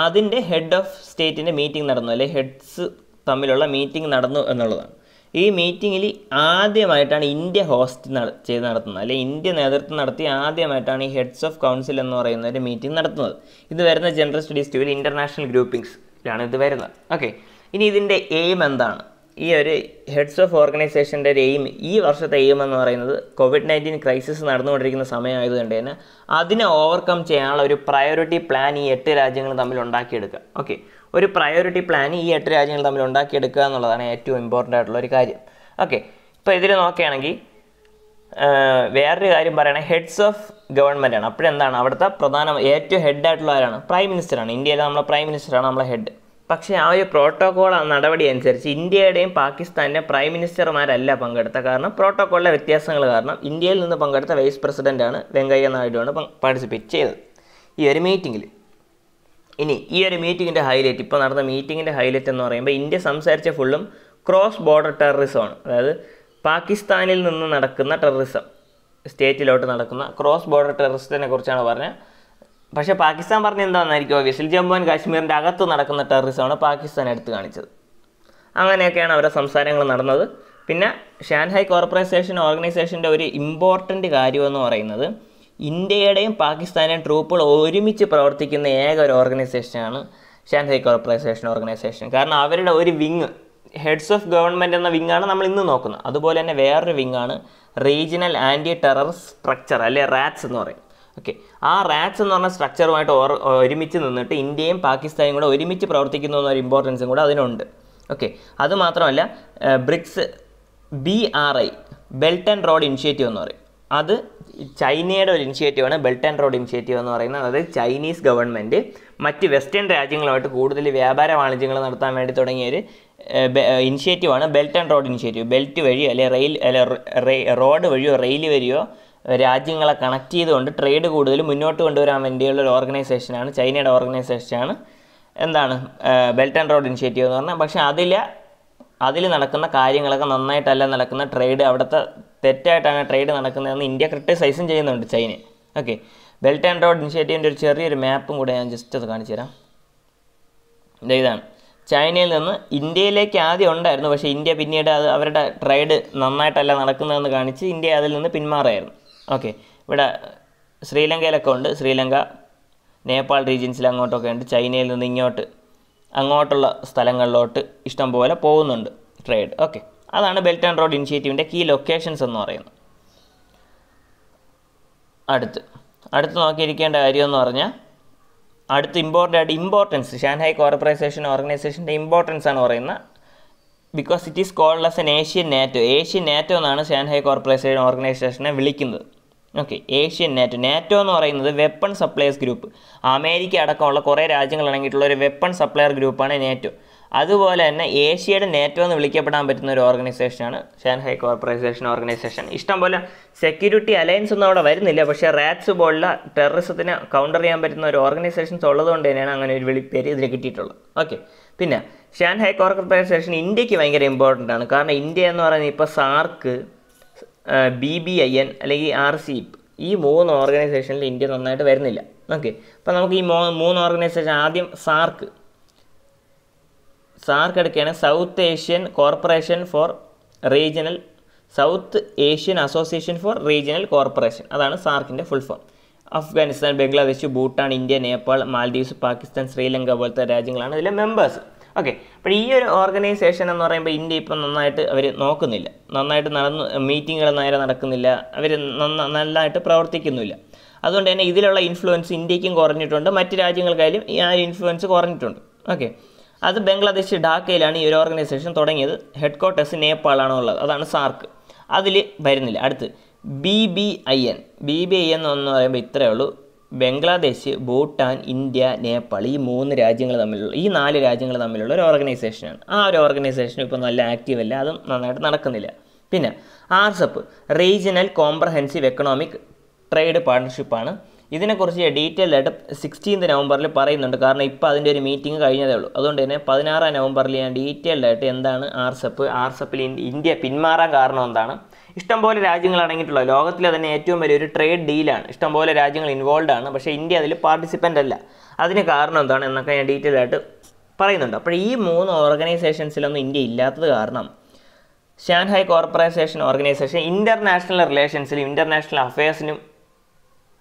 അതിൻ്റെ ഹെഡ് ഓഫ് സ്റ്റേറ്റിൻ്റെ മീറ്റിംഗ് നടന്നു അല്ലെ ഹെഡ്സ് തമ്മിലുള്ള മീറ്റിംഗ് നടന്നു എന്നുള്ളതാണ് ഈ മീറ്റിങ്ങിൽ ആദ്യമായിട്ടാണ് ഇന്ത്യ ഹോസ്റ്റ് ചെയ്ത് നടത്തുന്നത് അല്ലെങ്കിൽ ഇന്ത്യ നേതൃത്വം നടത്തി ആദ്യമായിട്ടാണ് ഈ ഹെഡ്സ് ഓഫ് കൗൺസിൽ എന്ന് പറയുന്ന ഒരു മീറ്റിംഗ് നടത്തുന്നത് ഇത് വരുന്ന ജനറൽ സ്റ്റഡീസ് ടൂവിൽ ഇൻ്റർനാഷണൽ ഗ്രൂപ്പിംഗ്സിലാണ് ഇത് വരുന്നത് ഓക്കെ ഇനി ഇതിൻ്റെ എയിം എന്താണ് ഈ ഒരു ഹെഡ്സ് ഓഫ് ഓർഗനൈസേഷൻ്റെ ഒരു എയിം ഈ വർഷത്തെ എയിം എന്ന് പറയുന്നത് കോവിഡ് നയൻറ്റീൻ ക്രൈസിസ് നടന്നുകൊണ്ടിരിക്കുന്ന സമയമായതുകൊണ്ട് തന്നെ അതിനെ ഓവർകം ചെയ്യാനുള്ള ഒരു പ്രയോറിറ്റി പ്ലാൻ ഈ എട്ട് രാജ്യങ്ങൾ തമ്മിൽ ഉണ്ടാക്കിയെടുക്കുക ഓക്കെ ഒരു പ്രയോറിറ്റി പ്ലാൻ ഈ എട്ട് രാജ്യങ്ങൾ തമ്മിൽ ഉണ്ടാക്കിയെടുക്കുക എന്നുള്ളതാണ് ഏറ്റവും ഇമ്പോർട്ടൻ്റ് ആയിട്ടുള്ള ഒരു കാര്യം ഓക്കെ ഇപ്പോൾ ഇതിൽ നോക്കുകയാണെങ്കിൽ വേറൊരു കാര്യം പറയണേ ഹെഡ്സ് ഓഫ് ഗവൺമെൻറ് ആണ് അപ്പോഴെന്താണ് അവിടുത്തെ പ്രധാന ഏറ്റവും ഹെഡായിട്ടുള്ള ആരാണ് പ്രൈം മിനിസ്റ്ററാണ് ഇന്ത്യയിലെ നമ്മളെ പ്രൈം മിനിസ്റ്ററാണ് നമ്മളെ ഹെഡ് പക്ഷേ ആ ഒരു പ്രോട്ടോകോൾ നടപടി അനുസരിച്ച് ഇന്ത്യയുടെയും പാകിസ്ഥാൻ്റെ പ്രൈം മിനിസ്റ്റർമാരല്ല പങ്കെടുത്ത കാരണം പ്രോട്ടോകോളിലെ വ്യത്യാസങ്ങൾ കാരണം ഇന്ത്യയിൽ നിന്ന് പങ്കെടുത്ത വൈസ് പ്രസിഡൻ്റാണ് വെങ്കയ്യ ആണ് പാർട്ടിസിപ്പേറ്റ് ചെയ്തത് ഈ ഒരു മീറ്റിങ്ങിൽ ഇനി ഈ ഒരു മീറ്റിങ്ങിൻ്റെ ഹൈലൈറ്റ് ഇപ്പോൾ നടന്ന മീറ്റിങ്ങിൻ്റെ ഹൈലൈറ്റ് എന്ന് പറയുമ്പോൾ ഇന്ത്യ സംസാരിച്ച ഫുള്ളും ക്രോസ് ബോർഡർ ടെററിസമാണ് അതായത് പാകിസ്ഥാനിൽ നിന്ന് നടക്കുന്ന ടെററിസം സ്റ്റേറ്റിലോട്ട് നടക്കുന്ന ക്രോസ് ബോർഡർ ടെററിസത്തിനെ കുറിച്ചാണ് പറഞ്ഞത് പക്ഷേ പാകിസ്ഥാൻ പറഞ്ഞ എന്താണെന്നായിരിക്കും ഓവിയസ്ലി ജമ്മു ആൻഡ് കാശ്മീരിൻ്റെ അകത്ത് നടക്കുന്ന ടെററിസമാണ് പാകിസ്ഥാൻ എടുത്തു കാണിച്ചത് അങ്ങനെയൊക്കെയാണ് അവരുടെ സംസാരങ്ങൾ നടന്നത് പിന്നെ ഷാൻഹായ് കോർപ്പറേഷൻ ഓർഗനൈസേഷൻ്റെ ഒരു ഇമ്പോർട്ടൻ്റ് കാര്യമെന്ന് പറയുന്നത് ഇന്ത്യയുടെയും പാകിസ്ഥാനെയും ട്രൂപ്പുകൾ ഒരുമിച്ച് പ്രവർത്തിക്കുന്ന ഏക ഒരു ഓർഗനൈസേഷനാണ് ഷാൻഹൈ കോർപ്പറേഷൻ ഓർഗനൈസേഷൻ കാരണം അവരുടെ ഒരു വിങ് ഹെഡ്സ് ഓഫ് ഗവൺമെൻറ് എന്ന വിങ്ങാണ് നമ്മൾ ഇന്ന് നോക്കുന്നത് അതുപോലെ തന്നെ വേറൊരു വിങ്ങാണ് റീജിയണൽ ആൻറ്റി ടെറർ സ്ട്രക്ചർ അല്ലെ റാറ്റ്സ് എന്ന് പറയും ഓക്കെ ആ റാറ്റ്സ് എന്ന് പറഞ്ഞ സ്ട്രക്ചറുമായിട്ട് ഒരുമിച്ച് നിന്നിട്ട് ഇന്ത്യയും പാകിസ്ഥാനും കൂടെ ഒരുമിച്ച് പ്രവർത്തിക്കുന്നു എന്നൊരു ഇമ്പോർട്ടൻസും കൂടെ അതിനുണ്ട് ഓക്കെ അതുമാത്രമല്ല BRICS B R I belt and road initiative എന്ന് പറയും അത് ചൈനയുടെ ഒരു ഇനിഷ്യേറ്റീവാണ് ബെൽറ്റ് ആൻഡ് റോഡ് ഇനിഷ്യേറ്റീവ് എന്ന് പറയുന്നത് അതായത് ചൈനീസ് ഗവൺമെൻറ് മറ്റ് വെസ്റ്റേൺ രാജ്യങ്ങളുമായിട്ട് കൂടുതൽ വ്യാപാര വാണിജ്യങ്ങൾ നടത്താൻ വേണ്ടി തുടങ്ങിയ ഒരു ഇനിഷ്യേറ്റീവാണ് belt and road initiative belt വഴിയോ അല്ലെങ്കിൽ റെയിൽ അല്ലെ റോഡ് വഴിയോ റെയിൽ വഴിയോ രാജ്യങ്ങളെ കണക്ട് ചെയ്തുകൊണ്ട് ട്രേഡ് കൂടുതൽ മുന്നോട്ട് കൊണ്ടുവരാൻ വേണ്ടിയുള്ള ഒരു ഓർഗനൈസേഷനാണ് ചൈനയുടെ ഓർഗനൈസേഷനാണ് എന്താണ് ബെൽറ്റ് ആൻഡ് റോഡ് ഇനിഷ്യേറ്റീവ് എന്ന് പറഞ്ഞാൽ പക്ഷേ അതിൽ അതിൽ നടക്കുന്ന കാര്യങ്ങളൊക്കെ നന്നായിട്ടല്ല നടക്കുന്ന ട്രേഡ് അവിടുത്തെ തെറ്റായിട്ടാണ് ട്രേഡ് നടക്കുന്നതെന്ന് ഇന്ത്യ ക്രിട്ടിസൈസും ചെയ്യുന്നുണ്ട് China okay belt and road ഇനിഷ്യേറ്റീവിൻ്റെ ഒരു ചെറിയൊരു മാപ്പും കൂടെ ഞാൻ ജസ്റ്റ് അത് കാണിച്ചു തരാം ഇതാണ് ചൈനയിൽ നിന്ന് ഇന്ത്യയിലേക്ക് ആദ്യം ഉണ്ടായിരുന്നു പക്ഷേ ഇന്ത്യ പിന്നീട് അത് അവരുടെ ട്രേഡ് നന്നായിട്ടല്ല നടക്കുന്നതെന്ന് കാണിച്ച് ഇന്ത്യ അതിൽ നിന്ന് പിന്മാറായിരുന്നു ഓക്കെ ഇവിടെ ശ്രീലങ്കയിലൊക്കെ ഉണ്ട് ശ്രീലങ്ക നേപ്പാൾ റീജിയൻസിൽ അങ്ങോട്ടൊക്കെ ഉണ്ട് ചൈനയിൽ നിന്ന് ഇങ്ങോട്ട് അങ്ങോട്ടുള്ള സ്ഥലങ്ങളിലോട്ട് ഇഷ്ടംപോലെ പോകുന്നുണ്ട് ട്രേഡ് ഓക്കെ അതാണ് ബെൽറ്റ് ആൻഡ് റോഡ് ഇനിഷ്യേറ്റീവിൻ്റെ കീ ലൊക്കേഷൻസ് എന്ന് പറയുന്നത് അടുത്ത് അടുത്ത് നോക്കിയിരിക്കേണ്ട കാര്യം എന്ന് പറഞ്ഞാൽ അടുത്ത് ഇമ്പോർട്ടൻ്റ് ആയിട്ട് ഇമ്പോർട്ടൻസ് ഷാൻഹായ് കോർപ്പറേഷൻ ഓർഗനൈസേഷൻ്റെ ഇമ്പോർട്ടൻസ് ആണ് പറയുന്നത് because it is called as an Asian NATO Asian NATO എന്നാണ് ഷാൻഹായ് കോർപ്പറേഷൻ ഓർഗനൈസേഷനെ വിളിക്കുന്നത് ഓക്കെ ഏഷ്യൻ നാറ്റോ നാറ്റോ എന്ന് പറയുന്നത് വെപ്പൺ സപ്ലയേഴ്സ് ഗ്രൂപ്പ് അമേരിക്ക അടക്കമുള്ള കുറേ രാജ്യങ്ങൾ അടങ്ങിയിട്ടുള്ള ഒരു വെപ്പൺ സപ്ലയർ ഗ്രൂപ്പാണ് നാറ്റോ അതുപോലെ തന്നെ ഏഷ്യയുടെ നേറ്റോ എന്ന് വിളിക്കപ്പെടാൻ പറ്റുന്ന ഒരു ഓർഗനൈസേഷനാണ് ഷാൻഹൈ കോർപ്പറൈസേഷൻ ഓർഗനൈസേഷൻ ഇഷ്ടംപോലെ സെക്യൂരിറ്റി അലയൻസ് ഒന്നും അവിടെ വരുന്നില്ല പക്ഷേ റാറ്റ്സ് പോലുള്ള ടെററിസത്തിനെ കൗണ്ടർ ചെയ്യാൻ പറ്റുന്ന ഒരു ഓർഗനൈസേഷൻസ് ഉള്ളതുകൊണ്ട് തന്നെയാണ് അങ്ങനെ ഒരു വിളിപ്പേര് ഇതിന് കിട്ടിയിട്ടുള്ളത് ഓക്കെ പിന്നെ ഷാൻഹൈ കോർപ്പറൈസേഷൻ ഇന്ത്യക്ക് ഭയങ്കര ഇമ്പോർട്ടൻ്റ് ആണ് കാരണം ഇന്ത്യ എന്ന് പറയുന്നത് ഇപ്പോൾ SAARC B B I N അല്ലെങ്കിൽ ആർ സി e ഈ മൂന്ന് ഓർഗനൈസേഷനിൽ ഇന്ത്യ നന്നായിട്ട് വരുന്നില്ല ഓക്കെ അപ്പോൾ നമുക്ക് ഈ മൂന്ന് ഓർഗനൈസേഷൻ ആദ്യം സാർക്ക് സാർക്ക് എടുക്കുകയാണ് South Asian corporation for regional South Asian association for regional corporation അതാണ് സാർക്കിൻ്റെ full form Afghanistan Bangladesh Bhutan India Nepal Maldives Pakistan Sri Lanka പോലത്തെ രാജ്യങ്ങളാണ് ഇതിലെ മെമ്പേഴ്സ് ഓക്കെ അപ്പോൾ ഈ ഒരു ഓർഗനൈസേഷൻ എന്ന് പറയുമ്പോൾ ഇന്ത്യ ഇപ്പം നന്നായിട്ട് അവർ നോക്കുന്നില്ല നന്നായിട്ട് നടന്നു മീറ്റിങ്ങുകൾ നേരെ നടക്കുന്നില്ല അവർ നന്നായിട്ട് പ്രവർത്തിക്കുന്നില്ല അതുകൊണ്ട് തന്നെ ഇതിലുള്ള ഇൻഫ്ലുവൻസ് ഇന്ത്യക്കും കുറഞ്ഞിട്ടുണ്ട് മറ്റ് രാജ്യങ്ങൾക്കായാലും ഈ ആ ഇൻഫ്ലുവൻസ് കുറഞ്ഞിട്ടുണ്ട് ഓക്കെ അത് ബംഗ്ലാദേശ് ഢാക്കയിലാണ് ഈ ഒരു ഓർഗനൈസേഷൻ തുടങ്ങിയത് ഹെഡ് ക്വാർട്ടേഴ്സ് നേപ്പാളാണ് ഉള്ളത് അതാണ് സാർക്ക് അതിൽ വരുന്നില്ല അടുത്ത് B B I N B B I N എന്ന് പറയുമ്പോൾ ഇത്രയേ ഉള്ളൂ ബംഗ്ലാദേശ് ഭൂട്ടാൻ ഇന്ത്യ നേപ്പാൾ ഈ മൂന്ന് രാജ്യങ്ങൾ തമ്മിലുള്ള ഈ നാല് രാജ്യങ്ങൾ തമ്മിലുള്ള ഒരു ഓർഗനൈസേഷനാണ് ആ ഒരു ഓർഗനൈസേഷൻ ഇപ്പോൾ നല്ല ആക്റ്റീവ് അല്ല അതും നന്നായിട്ട് നടക്കുന്നില്ല പിന്നെ RCEP regional comprehensive economic trade പാർട്ണർഷിപ്പാണ് ഇതിനെക്കുറിച്ച് ഡീറ്റെയിൽ ആയിട്ട് സിക്സ്റ്റീൻത് നവംബറിൽ പറയുന്നുണ്ട് കാരണം ഇപ്പോൾ അതിൻ്റെ ഒരു മീറ്റിംഗ് കഴിഞ്ഞതേ ഉള്ളൂ അതുകൊണ്ട് തന്നെ പതിനാറാം നവംബറിൽ ഞാൻ ഡീറ്റെയിൽഡ് ആയിട്ട് എന്താണ് ആർസെപ്പ് ആർസെപ്പിൽ ഇന്ത്യ പിന്മാറാൻ കാരണം എന്താണ് ഇഷ്ടംപോലെ രാജ്യങ്ങൾ അടങ്ങിയിട്ടുള്ള ലോകത്തിലെ തന്നെ ഏറ്റവും വലിയൊരു ട്രേഡ് ഡീലാണ് ഇഷ്ടംപോലെ രാജ്യങ്ങൾ ഇൻവോൾവ് ആണ് പക്ഷേ ഇന്ത്യ അതിൽ പാർട്ടിസിപ്പൻ്റ് അല്ല അതിന് കാരണം എന്താണ് എന്നൊക്കെ ഞാൻ ഡീറ്റെയിൽ ആയിട്ട് പറയുന്നുണ്ട് അപ്പോൾ ഈ മൂന്ന് ഓർഗനൈസേഷൻസിലൊന്നും ഇന്ത്യ ഇല്ലാത്തത് കാരണം ഷാൻഹായ് കോർപ്പറേഷൻ ഓർഗനൈസേഷൻ ഇൻ്റർനാഷണൽ റിലേഷൻസിലും ഇൻ്റർനാഷണൽ അഫയേഴ്സിനും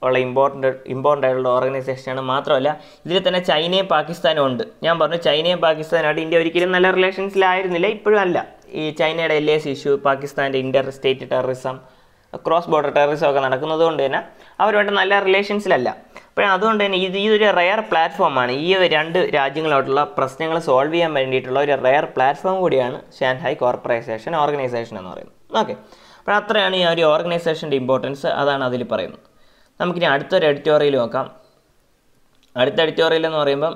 ഉള്ള ഇമ്പോർട്ടൻ്റ് ഇമ്പോർട്ടൻ്റ് ആയിട്ടുള്ള ഓർഗനൈസേഷനാണ് മാത്രമല്ല ഇതിൽ തന്നെ ചൈനയും പാകിസ്ഥാനും ഉണ്ട് ഞാൻ പറഞ്ഞു ചൈനയും പാകിസ്ഥാനുമായിട്ട് ഇന്ത്യ ഒരിക്കലും നല്ല റിലേഷൻസിലായിരുന്നില്ല ഇപ്പോഴും അല്ല ഈ ചൈനയുടെ എൽ എസ് ഇഷ്യൂ പാകിസ്ഥാൻ്റെ inter state terrorism cross border terrorism ഒക്കെ നടക്കുന്നത് കൊണ്ട് തന്നെ അവരുമായിട്ട് നല്ല റിലേഷൻസിലല്ല അപ്പോൾ അതുകൊണ്ട് തന്നെ ഇത് ഇതൊരു റെയർ പ്ലാറ്റ്ഫോമാണ് ഈ രണ്ട് രാജ്യങ്ങളോട്ടുള്ള പ്രശ്നങ്ങൾ സോൾവ് ചെയ്യാൻ വേണ്ടിയിട്ടുള്ള ഒരു റെയർ പ്ലാറ്റ്ഫോം കൂടിയാണ് ഷാൻഹായ് കോർപ്പറേഷൻ ഓർഗനൈസേഷൻ എന്ന് പറയുന്നത് ഓക്കെ അപ്പോൾ അത്രയാണ് ഈ ഒരു ഓർഗനൈസേഷൻ്റെ ഇമ്പോർട്ടൻസ് അതാണ് അതിൽ പറയുന്നത് നമുക്കിനി അടുത്തൊരു എഡിറ്റോറിയൽ നോക്കാം അടുത്ത എഡിറ്റോറിയൽ എന്ന് പറയുമ്പം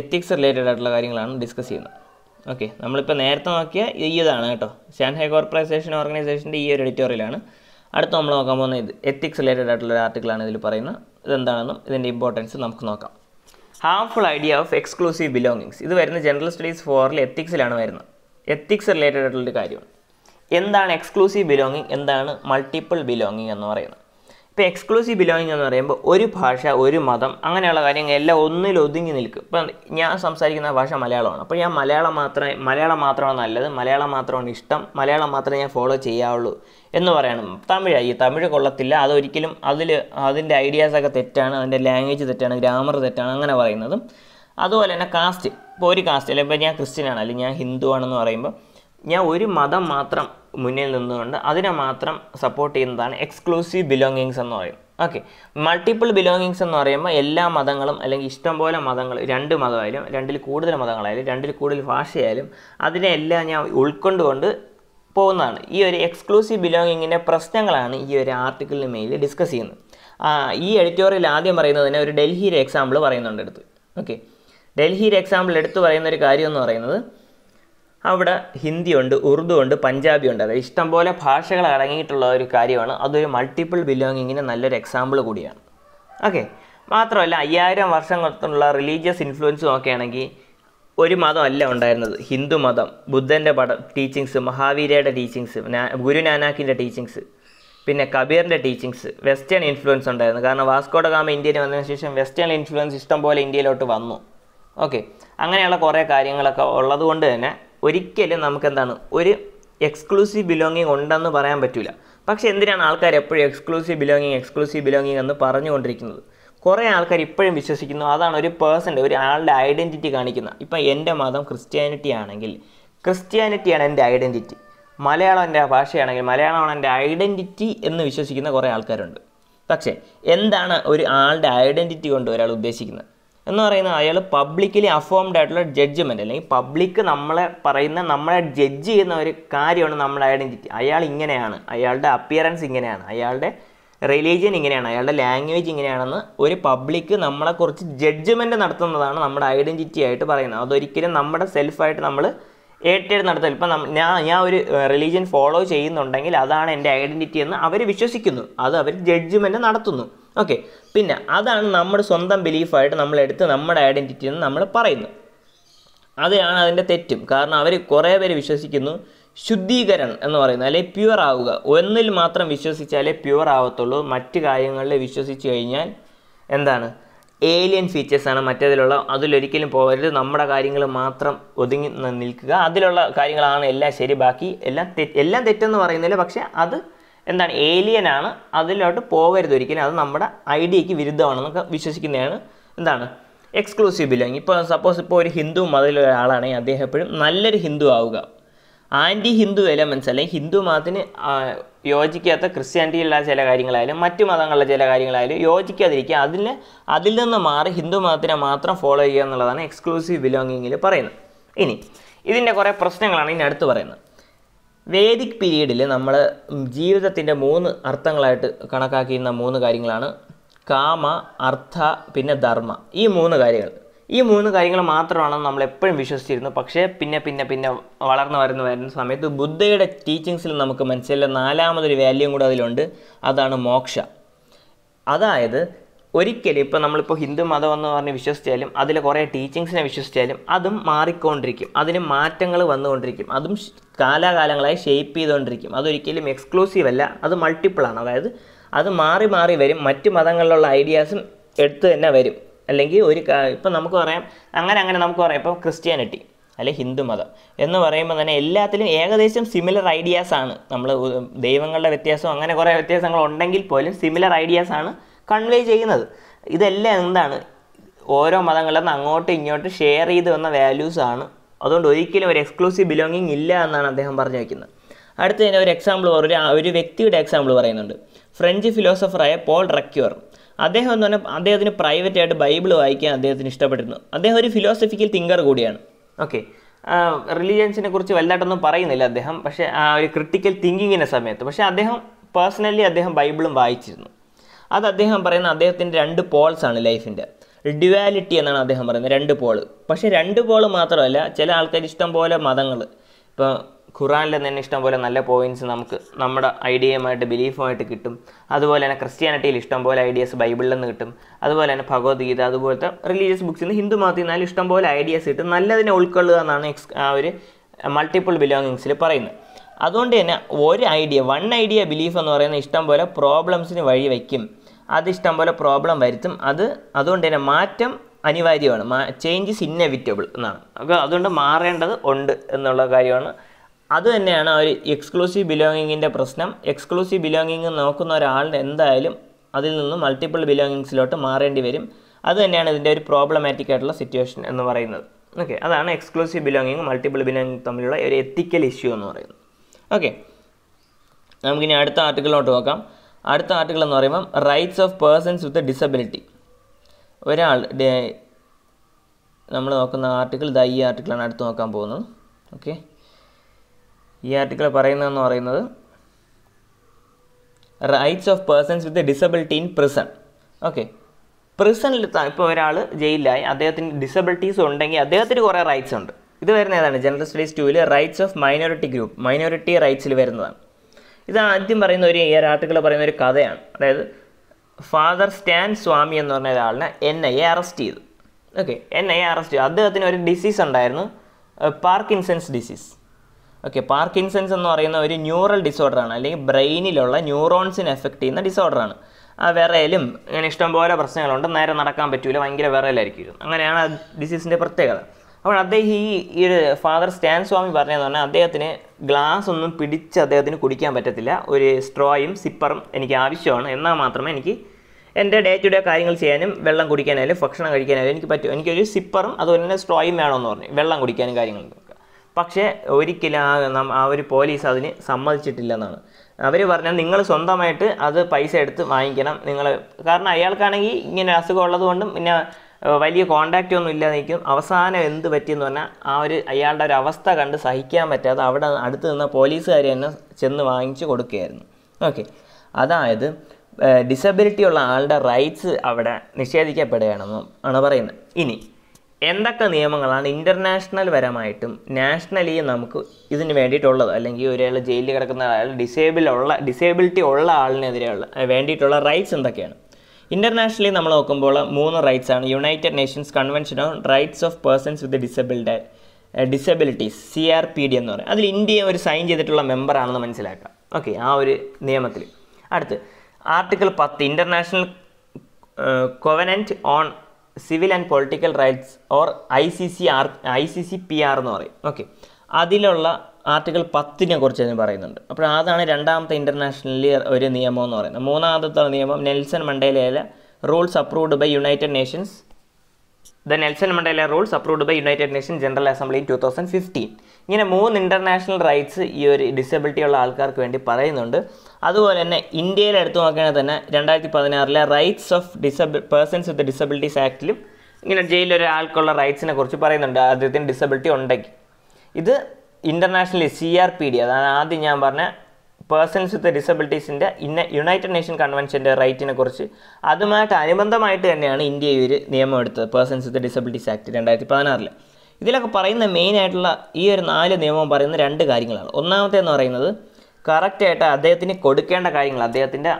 എത്തിക്സ് റിലേറ്റഡ് ആയിട്ടുള്ള കാര്യങ്ങളാണ് ഡിസ്കസ് ചെയ്യുന്നത് ഓക്കെ നമ്മളിപ്പോൾ നേരത്തെ നോക്കിയ ഈ ഇതാണ് കേട്ടോ ഷാൻഹൈ കോർപ്പറേഷൻ ഓർഗനൈസേഷൻ്റെ ഈ ഒരു എഡിറ്റോറിയലാണ് അടുത്ത നമ്മൾ നോക്കാൻ പോകുന്ന ഇത് എത്തിക്സ് റിലേറ്റഡ് ആയിട്ടുള്ള ഒരു ആർട്ടിക്കിളാണ് ഇതിൽ പറയുന്നത് ഇതെന്താണെന്നും ഇതിൻ്റെ ഇമ്പോർട്ടൻസ് നമുക്ക് നോക്കാം harmful idea of exclusive belongings ഇത് വരുന്ന ജനറൽ സ്റ്റഡീസ് ഫോറിൽ എത്തിക്സിലാണ് വരുന്നത് എത്തിക്സ് റിലേറ്റഡ് ആയിട്ടുള്ളൊരു കാര്യമാണ് എന്താണ് എക്സ്ക്ലൂസീവ് ബിലോങ്ങിങ് എന്താണ് മൾട്ടിപ്പിൾ ബിലോങ്ങിങ് എന്ന് പറയുന്നത് ഇപ്പോൾ എക്സ്ക്ലൂസീവ് ബിലോങ്ങിങ് എന്ന് പറയുമ്പോൾ ഒരു ഭാഷ ഒരു മതം അങ്ങനെയുള്ള കാര്യങ്ങൾ എല്ലാം ഒന്നിൽ ഒതുങ്ങി നിൽക്കും ഇപ്പോൾ ഞാൻ സംസാരിക്കുന്ന ഭാഷ മലയാളമാണ് അപ്പോൾ ഞാൻ മലയാളം മാത്രമേ മലയാളം മാത്രമാണ് നല്ലത് മലയാളം മാത്രമാണ് ഇഷ്ടം മലയാളം മാത്രമേ ഞാൻ ഫോളോ ചെയ്യാവുള്ളൂ എന്ന് പറയണം തമിഴായി തമിഴ് കൊള്ളത്തില്ല അതൊരിക്കലും അതിൽ അതിൻ്റെ ഐഡിയാസൊക്കെ തെറ്റാണ് അതിൻ്റെ ലാംഗ്വേജ് തെറ്റാണ് ഗ്രാമർ തെറ്റാണ് അങ്ങനെ പറയുന്നതും അതുപോലെ തന്നെ കാസ്റ്റ് ഇപ്പോൾ ഒരു കാസ്റ്റ് അല്ലെങ്കിൽ ഞാൻ ക്രിസ്ത്യനാണ് അല്ലെങ്കിൽ ഞാൻ ഹിന്ദു ആണെന്ന് പറയുമ്പോൾ ഞാൻ ഒരു മതം മാത്രം മുന്നിൽ നിന്നുകൊണ്ട് അതിനെ മാത്രം സപ്പോർട്ട് ചെയ്യുന്നതാണ് എക്സ്ക്ലൂസീവ് ബിലോങ്ങിങ്സ് എന്ന് പറയും ഓക്കെ മൾട്ടിപ്പിൾ ബിലോങ്ങിങ്സ് എന്ന് പറയുമ്പോൾ എല്ലാ മതങ്ങളും അല്ലെങ്കിൽ ഇഷ്ടംപോലെ മതങ്ങൾ രണ്ട് മതമായാലും രണ്ടിൽ കൂടുതൽ മതങ്ങളായാലും രണ്ടിൽ കൂടുതൽ ഭാഷയായാലും അതിനെ എല്ലാം ഞാൻ ഉൾക്കൊണ്ടുകൊണ്ട് പോകുന്നതാണ് ഈ ഒരു എക്സ്ക്ലൂസീവ് ബിലോങ്ങിങ്ങിൻ്റെ പ്രശ്നങ്ങളാണ് ഈ ഒരു ആർട്ടിക്കിളിന് മേലിൽ ഡിസ്കസ് ചെയ്യുന്നത് ഈ എഡിറ്റോറിയൽ ആദ്യം പറയുന്നത് തന്നെ ഒരു ഡൽഹിയിലെ എക്സാമ്പിൾ പറയുന്നുണ്ട് എടുത്ത് ഓക്കെ ഡൽഹിയിലെ എക്സാമ്പിൾ എടുത്ത് പറയുന്ന ഒരു കാര്യം എന്ന് പറയുന്നത് അവിടെ ഹിന്ദിയുണ്ട് ഉറുദു ഉണ്ട് പഞ്ചാബി ഉണ്ട് അതായത് ഇഷ്ടംപോലെ ഭാഷകൾ അടങ്ങിയിട്ടുള്ള ഒരു കാര്യമാണ് അതൊരു മൾട്ടിപ്പിൾ ബിലോങ്ങിങ്ങിന് നല്ലൊരു എക്സാമ്പിൾ കൂടിയാണ് ഓക്കെ മാത്രമല്ല അയ്യായിരം വർഷം തൊട്ടുള്ള റിലീജിയസ് ഇൻഫ്ലുവൻസ് നോക്കുകയാണെങ്കിൽ ഒരു മതമല്ല ഉണ്ടായിരുന്നത് ഹിന്ദു മതം ബുദ്ധൻ്റെ പടം ടീച്ചിങ്സ് മഹാവീരയുടെ ടീച്ചിങ്സ് ഗുരു ടീച്ചിങ്സ് പിന്നെ കബീറിൻ്റെ ടീച്ചിങ്സ് വെസ്റ്റേൺ ഇൻഫ്ലുവൻസ് ഉണ്ടായിരുന്നു കാരണം വാസ്കോഡ ഗാമ ഇന്ത്യയിൽ വന്നതിന് ശേഷം വെസ്റ്റേൺ ഇൻഫ്ലുവൻസ് ഇഷ്ടംപോലെ ഇന്ത്യയിലോട്ട് വന്നു ഓക്കെ അങ്ങനെയുള്ള കുറേ കാര്യങ്ങളൊക്കെ ഉള്ളതുകൊണ്ട് തന്നെ ഒരിക്കലും നമുക്ക് എന്താണ് ഒരു എക്സ്ക്ലൂസീവ് ബിലോങ്ങിങ് ഉണ്ടെന്ന് പറയാൻ പറ്റില്ല പക്ഷേ എന്തിനാണ് ആൾക്കാർ എപ്പോഴും എക്സ്ക്ലൂസീവ് ബിലോങ്ങിങ് എക്സ്ക്ലൂസീവ് ബിലോങ്ങിങ് എന്ന് പറഞ്ഞുകൊണ്ടിരിക്കുന്നത് കുറേ ആൾക്കാർ ഇപ്പോഴും വിശ്വസിക്കുന്നു അതാണ് ഒരു പേഴ്സൻ്റെ ഒരു ആളുടെ ഐഡൻറ്റിറ്റി കാണിക്കുന്നത് ഇപ്പം എൻ്റെ മതം ക്രിസ്ത്യാനിറ്റി ആണെങ്കിൽ ക്രിസ്ത്യാനിറ്റിയാണ് എൻ്റെ ഐഡൻറ്റിറ്റി മലയാളം എൻ്റെ ഭാഷയാണെങ്കിൽ മലയാളമാണ് എൻ്റെ ഐഡൻറ്റിറ്റി എന്ന് വിശ്വസിക്കുന്ന കുറേ ആൾക്കാരുണ്ട് പക്ഷേ എന്താണ് ഒരു ആളുടെ ഐഡൻറ്റിറ്റി കൊണ്ട് ഒരാൾ ഉദ്ദേശിക്കുന്നത് എന്ന് പറയുന്നത് അയാൾ പബ്ലിക്കലി അഫോംഡ് ആയിട്ടുള്ള ജഡ്ജ്മെൻ്റ് അല്ലെങ്കിൽ പബ്ലിക് നമ്മളെ പറയുന്ന നമ്മളെ ജഡ്ജ് ചെയ്യുന്ന ഒരു കാര്യമാണ് നമ്മുടെ ഐഡൻറ്റിറ്റി അയാൾ ഇങ്ങനെയാണ് അയാളുടെ അപ്പിയറൻസ് ഇങ്ങനെയാണ് അയാളുടെ റിലീജിയൻ ഇങ്ങനെയാണ് അയാളുടെ ലാംഗ്വേജ് ഇങ്ങനെയാണെന്ന് ഒരു പബ്ലിക് നമ്മളെക്കുറിച്ച് ജഡ്ജ്മെൻറ്റ് നടത്തുന്നതാണ് നമ്മുടെ ഐഡൻറ്റിറ്റി ആയിട്ട് പറയുന്നത് അതൊരിക്കലും നമ്മുടെ സെൽഫായിട്ട് നമ്മൾ ഏറ്റെടുത്ത് നടത്തും ഇപ്പം ഞാൻ ഞാൻ ഒരു റിലീജിയൻ ഫോളോ ചെയ്യുന്നുണ്ടെങ്കിൽ അതാണ് എൻ്റെ ഐഡൻറ്റിറ്റി എന്ന് അവർ വിശ്വസിക്കുന്നു അത് അവർ ജഡ്ജ്മെൻറ്റ് നടത്തുന്നു ഓക്കെ പിന്നെ അതാണ് നമ്മുടെ സ്വന്തം ബിലീഫായിട്ട് നമ്മളെടുത്ത് നമ്മുടെ ഐഡൻറ്റിറ്റി എന്ന് നമ്മൾ പറയുന്നു അതാണ് അതിൻ്റെ തെറ്റും കാരണം അവർ കുറേ പേര് വിശ്വസിക്കുന്നു ശുദ്ധീകരണം എന്ന് പറയുന്നത് അല്ലെങ്കിൽ പ്യുവർ ആവുക ഒന്നിൽ മാത്രം വിശ്വസിച്ചാലേ പ്യുവർ ആവത്തുള്ളൂ മറ്റ് കാര്യങ്ങളിൽ വിശ്വസിച്ച് കഴിഞ്ഞാൽ എന്താണ് ഏലിയൻ ഫീച്ചേഴ്സാണ് മറ്റേതിലുള്ള അതിലൊരിക്കലും പോകരുത് നമ്മുടെ കാര്യങ്ങൾ മാത്രം ഒതുങ്ങി നിൽക്കുക അതിലുള്ള കാര്യങ്ങളാണ് എല്ലാം ശരി ബാക്കി എല്ലാം തെറ്റ് എല്ലാം തെറ്റെന്ന് പറയുന്നില്ല പക്ഷേ അത് എന്താണ് ഏലിയനാണ് അതിലോട്ട് പോകരുത് ഒരിക്കലും അത് നമ്മുടെ ഐഡിയക്ക് വിരുദ്ധമാണെന്നൊക്കെ വിശ്വസിക്കുന്നതാണ് എന്താണ് എക്സ്ക്ലൂസീവ് ബിലോങ് ഇപ്പോൾ സപ്പോസ് ഇപ്പോൾ ഒരു ഹിന്ദു മതത്തിലൊരാളാണെങ്കിൽ അദ്ദേഹം എപ്പോഴും നല്ലൊരു ഹിന്ദു ആവുക ആൻറ്റി ഹിന്ദു എലമെൻസ് അല്ലെങ്കിൽ ഹിന്ദു മതത്തിന് യോജിക്കാത്ത ക്രിസ്ത്യാനിറ്റിയിലുള്ള ചില കാര്യങ്ങളായാലും മറ്റു മതങ്ങളിലെ ചില കാര്യങ്ങളായാലും യോജിക്കാതിരിക്കുക അതിൽ അതിൽ നിന്ന് മാറി ഹിന്ദു മതത്തിനെ മാത്രം ഫോളോ ചെയ്യുക എന്നുള്ളതാണ് എക്സ്ക്ലൂസീവ് ബിലോങ്ങിങ്ങിൽ പറയുന്നത് ഇനി ഇതിൻ്റെ കുറേ പ്രശ്നങ്ങളാണ് ഇനി അടുത്ത് പറയുന്നത് വേദിക് പീരീഡിൽ നമ്മൾ ജീവിതത്തിൻ്റെ മൂന്ന് അർത്ഥങ്ങളായിട്ട് കണക്കാക്കിയിരുന്ന മൂന്ന് കാര്യങ്ങളാണ് കാമ അർത്ഥ പിന്നെ ധർമ്മ ഈ മൂന്ന് കാര്യങ്ങൾ ഈ മൂന്ന് കാര്യങ്ങൾ മാത്രമാണ് നമ്മൾ എപ്പോഴും വിശ്വസിച്ചിരുന്നത് പക്ഷേ പിന്നെ പിന്നെ പിന്നെ വളർന്നു വരുന്ന വരുന്ന സമയത്ത് ബുദ്ധയുടെ ടീച്ചിങ്സിൽ നമുക്ക് മനസ്സിലെ നാലാമതൊരു വാല്യൂ കൂടെ അതിലുണ്ട് അതാണ് മോക്ഷ അതായത് ഒരിക്കലും ഇപ്പോൾ നമ്മളിപ്പോൾ ഹിന്ദു മതം എന്ന് പറഞ്ഞ് വിശ്വസിച്ചാലും അതിൽ കുറേ ടീച്ചിങ്സിനെ വിശ്വസിച്ചാലും അതും മാറിക്കൊണ്ടിരിക്കും അതിന് മാറ്റങ്ങൾ വന്നുകൊണ്ടിരിക്കും അതും കാലാകാലങ്ങളായി ഷേപ്പ് ചെയ്തുകൊണ്ടിരിക്കും അതൊരിക്കലും എക്സ്ക്ലൂസീവ് അല്ല അത് മൾട്ടിപ്പിളാണ് അതായത് അത് മാറി മാറി വരും മറ്റ് മതങ്ങളിലുള്ള ഐഡിയാസും എടുത്തു തന്നെ വരും അല്ലെങ്കിൽ ഒരു ഇപ്പം നമുക്ക് പറയാം അങ്ങനെ അങ്ങനെ നമുക്ക് പറയാം ഇപ്പോൾ ക്രിസ്ത്യാനിറ്റി അല്ലെ ഹിന്ദുമതം എന്ന് പറയുമ്പോൾ തന്നെ എല്ലാത്തിലും ഏകദേശം സിമിലർ ഐഡിയാസാണ് നമ്മൾ ദൈവങ്ങളുടെ വ്യത്യാസം അങ്ങനെ കുറേ വ്യത്യാസങ്ങൾ ഉണ്ടെങ്കിൽ പോലും സിമിലർ ഐഡിയാസാണ് കൺവേ ചെയ്യുന്നത് ഇതെല്ലാം എന്താണ് ഓരോ മതങ്ങളിൽ അങ്ങോട്ട് അങ്ങോട്ടും ഇങ്ങോട്ടും ഷെയർ ചെയ്ത് വന്ന വാല്യൂസാണ് അതുകൊണ്ട് ഒരിക്കലും ഒരു എക്സ്ക്ലൂസീവ് ബിലോങ്ങിങ് ഇല്ല എന്നാണ് അദ്ദേഹം പറഞ്ഞു വയ്ക്കുന്നത് അടുത്ത തന്നെ ഒരു എക്സാമ്പിൾ ഒരു ഒരു വ്യക്തിയുടെ എക്സാമ്പിൾ പറയുന്നുണ്ട് ഫ്രഞ്ച് ഫിലോസഫറായ പോൾ റക്യൂർ അദ്ദേഹം എന്ന് പറഞ്ഞാൽ അദ്ദേഹത്തിന് പ്രൈവറ്റായിട്ട് ബൈബിൾ വായിക്കാൻ അദ്ദേഹത്തിന് ഇഷ്ടപ്പെട്ടിരുന്നു അദ്ദേഹം ഒരു ഫിലോസഫിക്കൽ തിങ്കർ കൂടിയാണ് ഓക്കെ റിലീജിയൻസിനെ കുറിച്ച് വലുതായിട്ടൊന്നും പറയുന്നില്ല അദ്ദേഹം പക്ഷേ ആ ഒരു ക്രിട്ടിക്കൽ തിങ്കിങ്ങിൻ്റെ സമയത്ത് പക്ഷേ അദ്ദേഹം പേഴ്സണലി അദ്ദേഹം ബൈബിളും വായിച്ചിരുന്നു അത് അദ്ദേഹം പറയുന്ന അദ്ദേഹത്തിൻ്റെ രണ്ട് പോൾസാണ് ലൈഫിൻ്റെ ഡ്യുവാലിറ്റി എന്നാണ് അദ്ദേഹം പറയുന്നത് രണ്ട് പോൾ പക്ഷേ രണ്ട് പോൾ മാത്രമല്ല ചില ആൾക്കാർ ഇഷ്ടം പോലെ മതങ്ങൾ ഇപ്പോൾ ഖുറാനിൽ തന്നെ ഇഷ്ടം പോലെ നല്ല പോയിൻറ്റ്സ് നമുക്ക് നമ്മുടെ ഐഡിയയുമായിട്ട് ബിലീഫുമായിട്ട് കിട്ടും അതുപോലെ തന്നെ ക്രിസ്ത്യാനിറ്റിയിൽ ഇഷ്ടം പോലെ ഐഡിയാസ് ബൈബിളിൽ നിന്ന് കിട്ടും അതുപോലെ തന്നെ ഭഗവത്ഗീത അതുപോലത്തെ റിലീജിയസ് ബുക്സിൽ നിന്ന് ഹിന്ദു മതത്തിൽ നിന്നാലും ഇഷ്ടം പോലെ ഐഡിയാസ് കിട്ടും നല്ലതിനെ ഉൾക്കൊള്ളുക എന്നാണ് എക്സ് ആ ഒരു മൾട്ടിപ്പിൾ ബിലോങ്ങിങ്സിൽ പറയുന്നത് അതുകൊണ്ട് തന്നെ ഒരു ഐഡിയ വൺ ഐഡിയ ബിലീഫ് എന്ന് പറയുന്നത് ഇഷ്ടം പോലെ പ്രോബ്ലംസിന് വഴി വയ്ക്കും അത് ഇഷ്ടം പോലെ പ്രോബ്ലം വരുത്തും അത് അതുകൊണ്ട് തന്നെ മാറ്റം അനിവാര്യമാണ് മാ ചേഞ്ച് ഇസ് ഇന്നെവിറ്റബിൾ എന്നാണ് അപ്പോൾ അതുകൊണ്ട് മാറേണ്ടത് ഉണ്ട് എന്നുള്ള കാര്യമാണ് അതുതന്നെയാണ് ആ ഒരു എക്സ്ക്ലൂസീവ് ബിലോങ്ങിങ്ങിൻ്റെ പ്രശ്നം എക്സ്ക്ലൂസീവ് ബിലോങ്ങിങ് നോക്കുന്ന ഒരാളുടെ എന്തായാലും അതിൽ നിന്ന് മൾട്ടിപ്പിൾ ബിലോങ്ങിങ്സിലോട്ട് മാറേണ്ടി വരും അത് തന്നെയാണ് ഇതിൻ്റെ ഒരു പ്രോബ്ലമാറ്റിക് ആയിട്ടുള്ള സിറ്റുവേഷൻ എന്ന് പറയുന്നത് ഓക്കെ അതാണ് എക്സ്ക്ലൂസീവ് ബിലോങ്ങിങ് മൾട്ടിപ്പിൾ ബിലോങ്ങിങ് തമ്മിലുള്ള ഒരു എത്തിക്കൽ ഇഷ്യൂ എന്ന് പറയുന്നത് ഓക്കെ നമുക്കിനി അടുത്ത ആർട്ടിക്കിളിലോട്ട് നോക്കാം അടുത്ത ആർട്ടിക്കിൾ എന്ന് പറയുമ്പം rights of persons with disability ഒരാൾ നമ്മൾ നോക്കുന്ന ആർട്ടിക്കിൾ ഇതാ ഈ ആർട്ടിക്കിളാണ് അടുത്ത് നോക്കാൻ പോകുന്നത് ഓക്കെ ഈ ആർട്ടിക്കിൾ പറയുന്നതെന്ന് പറയുന്നത് rights of persons with disability in prison okay പ്രിസണിൽ ഇപ്പോൾ ഒരാൾ ജയിലിലായി അദ്ദേഹത്തിന് ഡിസബിലിറ്റീസ് ഉണ്ടെങ്കിൽ അദ്ദേഹത്തിന് കുറേ റൈറ്റ്സ് ഉണ്ട് ഇത് വരുന്ന ഏതാണ് ജനറൽ സ്റ്റഡീസ് ടൂവിൽ rights of minority group minority റൈറ്റ്സിൽ വരുന്നതാണ് ഇത് ആദ്യം പറയുന്ന ഒരു ഈ ആർട്ടിക്കിൾ പറയുന്ന ഒരു കഥയാണ് അതായത് ഫാദർ സ്റ്റാൻ സ്വാമി എന്ന് പറഞ്ഞ ഒരാളിനെ എൻ ഐ എ അറസ്റ്റ് ചെയ്തു ഓക്കെ എൻ ഐ എ അറസ്റ്റ് ചെയ്തു അദ്ദേഹത്തിന് ഒരു ഡിസീസ് ഉണ്ടായിരുന്നു പാർക്കിൻസൺസ് ഡിസീസ് ഓക്കെ പാർക്കിൻസൺസ് എന്ന് പറയുന്ന ഒരു ന്യൂറൽ ഡിസോർഡറാണ് അല്ലെങ്കിൽ ബ്രെയിനിലുള്ള ന്യൂറോൺസിനെ എഫക്റ്റ് ചെയ്യുന്ന ഡിസോർഡറാണ് ആ വിറയിലും ഇങ്ങനെ ഇഷ്ടംപോലെ പ്രശ്നങ്ങളുണ്ട് നേരെ നടക്കാൻ പറ്റില്ല ഭയങ്കര വിറയിലായിരിക്കും അങ്ങനെയാണ് ആ ഡിസീസിൻ്റെ പ്രത്യേകത അപ്പോൾ അദ്ദേഹം ഈ ഈ ഫാദർ സ്റ്റാൻ സ്വാമി പറഞ്ഞതെന്ന് പറഞ്ഞാൽ അദ്ദേഹത്തിന് ഗ്ലാസ് ഒന്നും പിടിച്ച് അദ്ദേഹത്തിന് കുടിക്കാൻ പറ്റത്തില്ല ഒരു സ്ട്രോയും സിപ്പറും എനിക്ക് ആവശ്യമാണ് എന്നാൽ മാത്രമേ എനിക്ക് എൻ്റെ ഡേ ടു ഡേ കാര്യങ്ങൾ ചെയ്യാനും വെള്ളം കുടിക്കാനായാലും ഭക്ഷണം കഴിക്കാനായാലും എനിക്ക് പറ്റും എനിക്കൊരു സിപ്പറും അതുപോലെ തന്നെ സ്ട്രോയും വേണമെന്ന് പറഞ്ഞു വെള്ളം കുടിക്കാനും കാര്യങ്ങളും പക്ഷേ ഒരിക്കലും ആ ആ ഒരു പോലീസ് അതിന് സമ്മതിച്ചിട്ടില്ലെന്നാണ് അവർ പറഞ്ഞാൽ നിങ്ങൾ സ്വന്തമായിട്ട് അത് പൈസ എടുത്ത് വാങ്ങിക്കണം നിങ്ങൾ കാരണം അയാൾക്കാണെങ്കിൽ ഇങ്ങനെ അസുഖം ഉള്ളതുകൊണ്ടും പിന്നെ വലിയ കോണ്ടാക്റ്റ് ഒന്നും ഇല്ലാതെ നിൽക്കും അവസാനം എന്ത് പറ്റിയെന്ന് പറഞ്ഞാൽ ആ ഒരു അയാളുടെ ഒരു അവസ്ഥ കണ്ട് സഹിക്കാൻ പറ്റാതെ അവിടെ അടുത്ത് നിന്ന പോലീസുകാർ തന്നെ ചെന്ന് വാങ്ങിച്ച് കൊടുക്കുകയായിരുന്നു ഓക്കെ അതായത് ഡിസബിലിറ്റി ഉള്ള ആളുടെ റൈറ്റ്സ് അവിടെ നിഷേധിക്കപ്പെടുകയാണെന്നും ആണ് പറയുന്നത് ഇനി എന്തൊക്കെ നിയമങ്ങളാണ് ഇൻ്റർനാഷണൽ പരമായിട്ടും നാഷണലി നമുക്ക് ഇതിന് വേണ്ടിയിട്ടുള്ളത് അല്ലെങ്കിൽ ഒരാൾ ജയിലിൽ കിടക്കുന്ന അയാൾ ഡിസേബിൾ ഉള്ള ഡിസേബിലിറ്റി ഉള്ള ആളിനെതിരെയുള്ള വേണ്ടിയിട്ടുള്ള റൈറ്റ്സ് എന്തൊക്കെയാണ് ഇൻ്റർനാഷണലി നമ്മൾ നോക്കുമ്പോൾ മൂന്ന് റൈറ്റ്സ് ആണ് United Nations convention on rights of persons with disabled disabilities C R P D എന്ന് പറയും അതിൽ ഇന്ത്യ ഒരു സൈൻ ചെയ്തിട്ടുള്ള മെമ്പറാണെന്ന് മനസ്സിലാക്കാം ഓക്കെ ആ ഒരു നിയമത്തിൽ അടുത്ത് ആർട്ടിക്കിൾ പത്ത് international covenant on civil and political rights or I C C R I C C P R എന്ന് പറയും ഓക്കെ അതിലുള്ള ആർട്ടിക്കിൾ പത്തിനെ കുറിച്ച് ഞാൻ പറയുന്നുണ്ട് അപ്പോൾ അതാണ് രണ്ടാമത്തെ ഇൻ്റർനാഷണലി ഒരു നിയമം എന്ന് പറയുന്നത് മൂന്നാമത്തെ നിയമം നെൽസൺ മണ്ടേലയിലെ rules approved by United Nations the Nelson Mandela rules approved by United Nation general assembly in two thousand fifteen ഇങ്ങനെ മൂന്ന് ഇൻ്റർനാഷണൽ റൈറ്റ്സ് ഈ ഒരു ഡിസബിലിറ്റി ഉള്ള ആൾക്കാർക്ക് വേണ്ടി പറയുന്നുണ്ട് അതുപോലെ തന്നെ ഇന്ത്യയിൽ എടുത്തു നോക്കുകയാണെങ്കിൽ തന്നെ രണ്ടായിരത്തി പതിനാറിലെ rights of disable persons with disabilities ആക്റ്റിലും ഇങ്ങനെ ജയിലിലൊരാൾക്കുള്ള റൈറ്റ്സിനെ കുറിച്ച് പറയുന്നുണ്ട് അദ്ദേഹത്തിന് ഡിസബിലിറ്റി ഉണ്ടെങ്കിൽ ഇത് international C R P D അതാണ് ആദ്യം ഞാൻ പറഞ്ഞ പേഴ്സൺസ് വിത്ത് ഡിസബിലിറ്റീസിൻ്റെ ഇന്ന യുണൈറ്റഡ് നേഷൻ കൺവെൻഷൻ്റെ റൈറ്റിനെ കുറിച്ച് അതുമായിട്ട് അനുബന്ധമായിട്ട് തന്നെയാണ് ഇന്ത്യ ഈ ഒരു നിയമം എടുത്തത് പേഴ്സൺസ് വിത്ത് ഡിസബിലിറ്റീസ് ആക്ട് രണ്ടായിരത്തി പതിനാറിൽ ഇതിലൊക്കെ പറയുന്ന മെയിൻ ആയിട്ടുള്ള ഈ ഒരു നാല് നിയമം പറയുന്ന രണ്ട് കാര്യങ്ങളാണ് ഒന്നാമത്തെ എന്ന് പറയുന്നത് കറക്റ്റായിട്ട് അദ്ദേഹത്തിന് കൊടുക്കേണ്ട കാര്യങ്ങൾ അദ്ദേഹത്തിൻ്റെ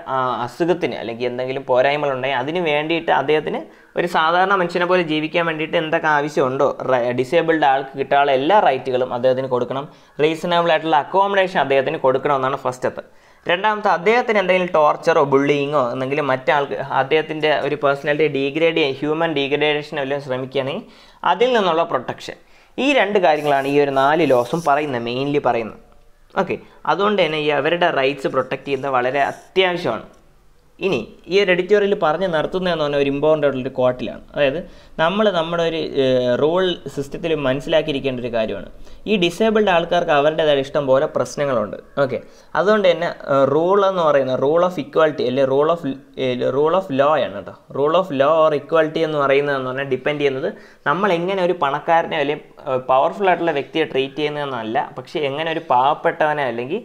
അസുഖത്തിന് അല്ലെങ്കിൽ എന്തെങ്കിലും പോരായ്മകളുണ്ടെങ്കിൽ അതിന് വേണ്ടിയിട്ട് അദ്ദേഹത്തിന് ഒരു സാധാരണ മനുഷ്യനെ പോലെ ജീവിക്കാൻ വേണ്ടിയിട്ട് എന്തൊക്കെ ആവശ്യമുണ്ടോ ഡിസേബിൾഡ് ആൾക്ക് കിട്ടാനുള്ള എല്ലാ റൈറ്റുകളും അദ്ദേഹത്തിന് കൊടുക്കണം റീസണബിൾ ആയിട്ടുള്ള അക്കോമഡേഷൻ അദ്ദേഹത്തിന് കൊടുക്കണമെന്നാണ് ഫസ്റ്റ് സ്റ്റെപ്പ് രണ്ടാമത്തെ അദ്ദേഹത്തിന് എന്തെങ്കിലും ടോർച്ചറോ ബുള്ളിങ്ങോ എന്തെങ്കിലും മറ്റാൾക്ക് അദ്ദേഹത്തിൻ്റെ ഒരു പേഴ്സണാലിറ്റി ഡീഗ്രേഡ് ചെയ്യാൻ ഹ്യൂമൻ ഡീഗ്രേഡേഷൻ എല്ലാം ശ്രമിക്കുകയാണെങ്കിൽ അതിൽ നിന്നുള്ള പ്രൊട്ടക്ഷൻ ഈ രണ്ട് കാര്യങ്ങളാണ് ഈ ഒരു നാല് ലോസും പറയുന്നത് മെയിൻലി പറയുന്നത് ഓക്കെ അതുകൊണ്ട് തന്നെ ഈ അവരുടെ റൈറ്റ്സ് പ്രൊട്ടക്റ്റ് ചെയ്യുന്നത് വളരെ അത്യാവശ്യമാണ് ഇനി ഈ ഒരു എഡിറ്റോറിയൽ പറഞ്ഞ് നിർത്തുന്നതെന്ന് പറഞ്ഞാൽ ഒരു ഇമ്പോർട്ടൻ്റ് ആയിട്ടുള്ളൊരു കോട്ടിലാണ് അതായത് നമ്മൾ നമ്മുടെ ഒരു റൂൾ സിസ്റ്റത്തിൽ മനസ്സിലാക്കിയിരിക്കേണ്ട ഒരു കാര്യമാണ് ഈ ഡിസേബിൾഡ് ആൾക്കാർക്ക് അവരുടേതായ ഇഷ്ടം പോലെ പ്രശ്നങ്ങളുണ്ട് ഓക്കെ അതുകൊണ്ട് തന്നെ റൂൾ എന്ന് പറയുന്ന റൂൾ ഓഫ് ഇക്വാലിറ്റി അല്ലെങ്കിൽ rule of rule of law ആണ് കേട്ടോ rule of law or equality എന്ന് പറയുന്നതെന്ന് പറഞ്ഞാൽ ഡിപ്പെൻഡ് ചെയ്യുന്നത് നമ്മൾ എങ്ങനെ ഒരു പണക്കാരനെ അല്ലെങ്കിൽ പവർഫുൾ ആയിട്ടുള്ള വ്യക്തിയെ ട്രീറ്റ് ചെയ്യുന്നതെന്നല്ല പക്ഷേ എങ്ങനെ ഒരു പാവപ്പെട്ടവനെ അല്ലെങ്കിൽ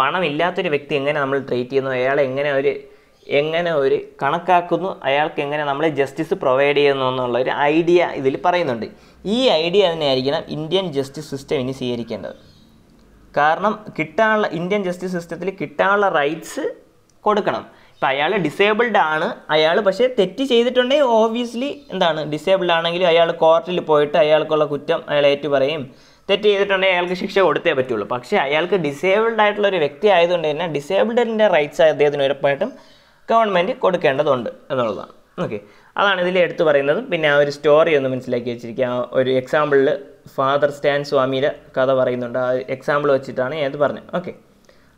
പണമില്ലാത്തൊരു വ്യക്തി എങ്ങനെ നമ്മൾ ട്രീറ്റ് ചെയ്യുന്നു അയാളെ എങ്ങനെ ഒരു എങ്ങനെ ഒരു കണക്കാക്കുന്നു അയാൾക്ക് എങ്ങനെ നമ്മളെ ജസ്റ്റിസ് പ്രൊവൈഡ് ചെയ്യുന്നു എന്നുള്ള ഒരു ഐഡിയ ഇതിൽ പറയുന്നുണ്ട് ഈ ഐഡിയ തന്നെയായിരിക്കണം ഇന്ത്യൻ ജസ്റ്റിസ് സിസ്റ്റം ഇനി സ്വീകരിക്കേണ്ടത് കാരണം കിട്ടാനുള്ള ഇന്ത്യൻ ജസ്റ്റിസ് സിസ്റ്റത്തിൽ കിട്ടാനുള്ള റൈറ്റ്സ് കൊടുക്കണം ഇപ്പം അയാൾ ഡിസേബിൾഡ് ആണ് അയാൾ പക്ഷേ തെറ്റ് ചെയ്തിട്ടുണ്ടെങ്കിൽ ഓബിയസ്ലി എന്താണ് ഡിസേബിൾഡ് ആണെങ്കിൽ അയാൾ കോർട്ടിൽ പോയിട്ട് അയാൾക്കുള്ള കുറ്റം അയാൾ ഏറ്റുപറയും തെറ്റ് ചെയ്തിട്ടുണ്ടെങ്കിൽ അയാൾക്ക് ശിക്ഷ കൊടുത്തേ പറ്റുള്ളൂ പക്ഷേ അയാൾക്ക് ഡിസേബിൾഡ് ആയിട്ടുള്ള ഒരു വ്യക്തി ആയതുകൊണ്ട് തന്നെ ഡിസേബിൾഡിൻ്റെ റൈറ്റ്സ് അദ്ദേഹത്തിന് ഉറപ്പായിട്ടും ഗവൺമെൻറ് കൊടുക്കേണ്ടതുണ്ട് എന്നുള്ളതാണ് ഓക്കെ അതാണ് ഇതിൽ എടുത്തു പറയുന്നത് പിന്നെ ആ ഒരു സ്റ്റോറി ഒന്ന് മനസ്സിലാക്കി വെച്ചിരിക്കുക ആ ഒരു എക്സാമ്പിളിൽ ഫാദർ സ്റ്റാൻ സ്വാമിയുടെ കഥ പറയുന്നുണ്ട് ആ എക്സാമ്പിൾ വെച്ചിട്ടാണ് ഞാനത് പറഞ്ഞത് ഓക്കെ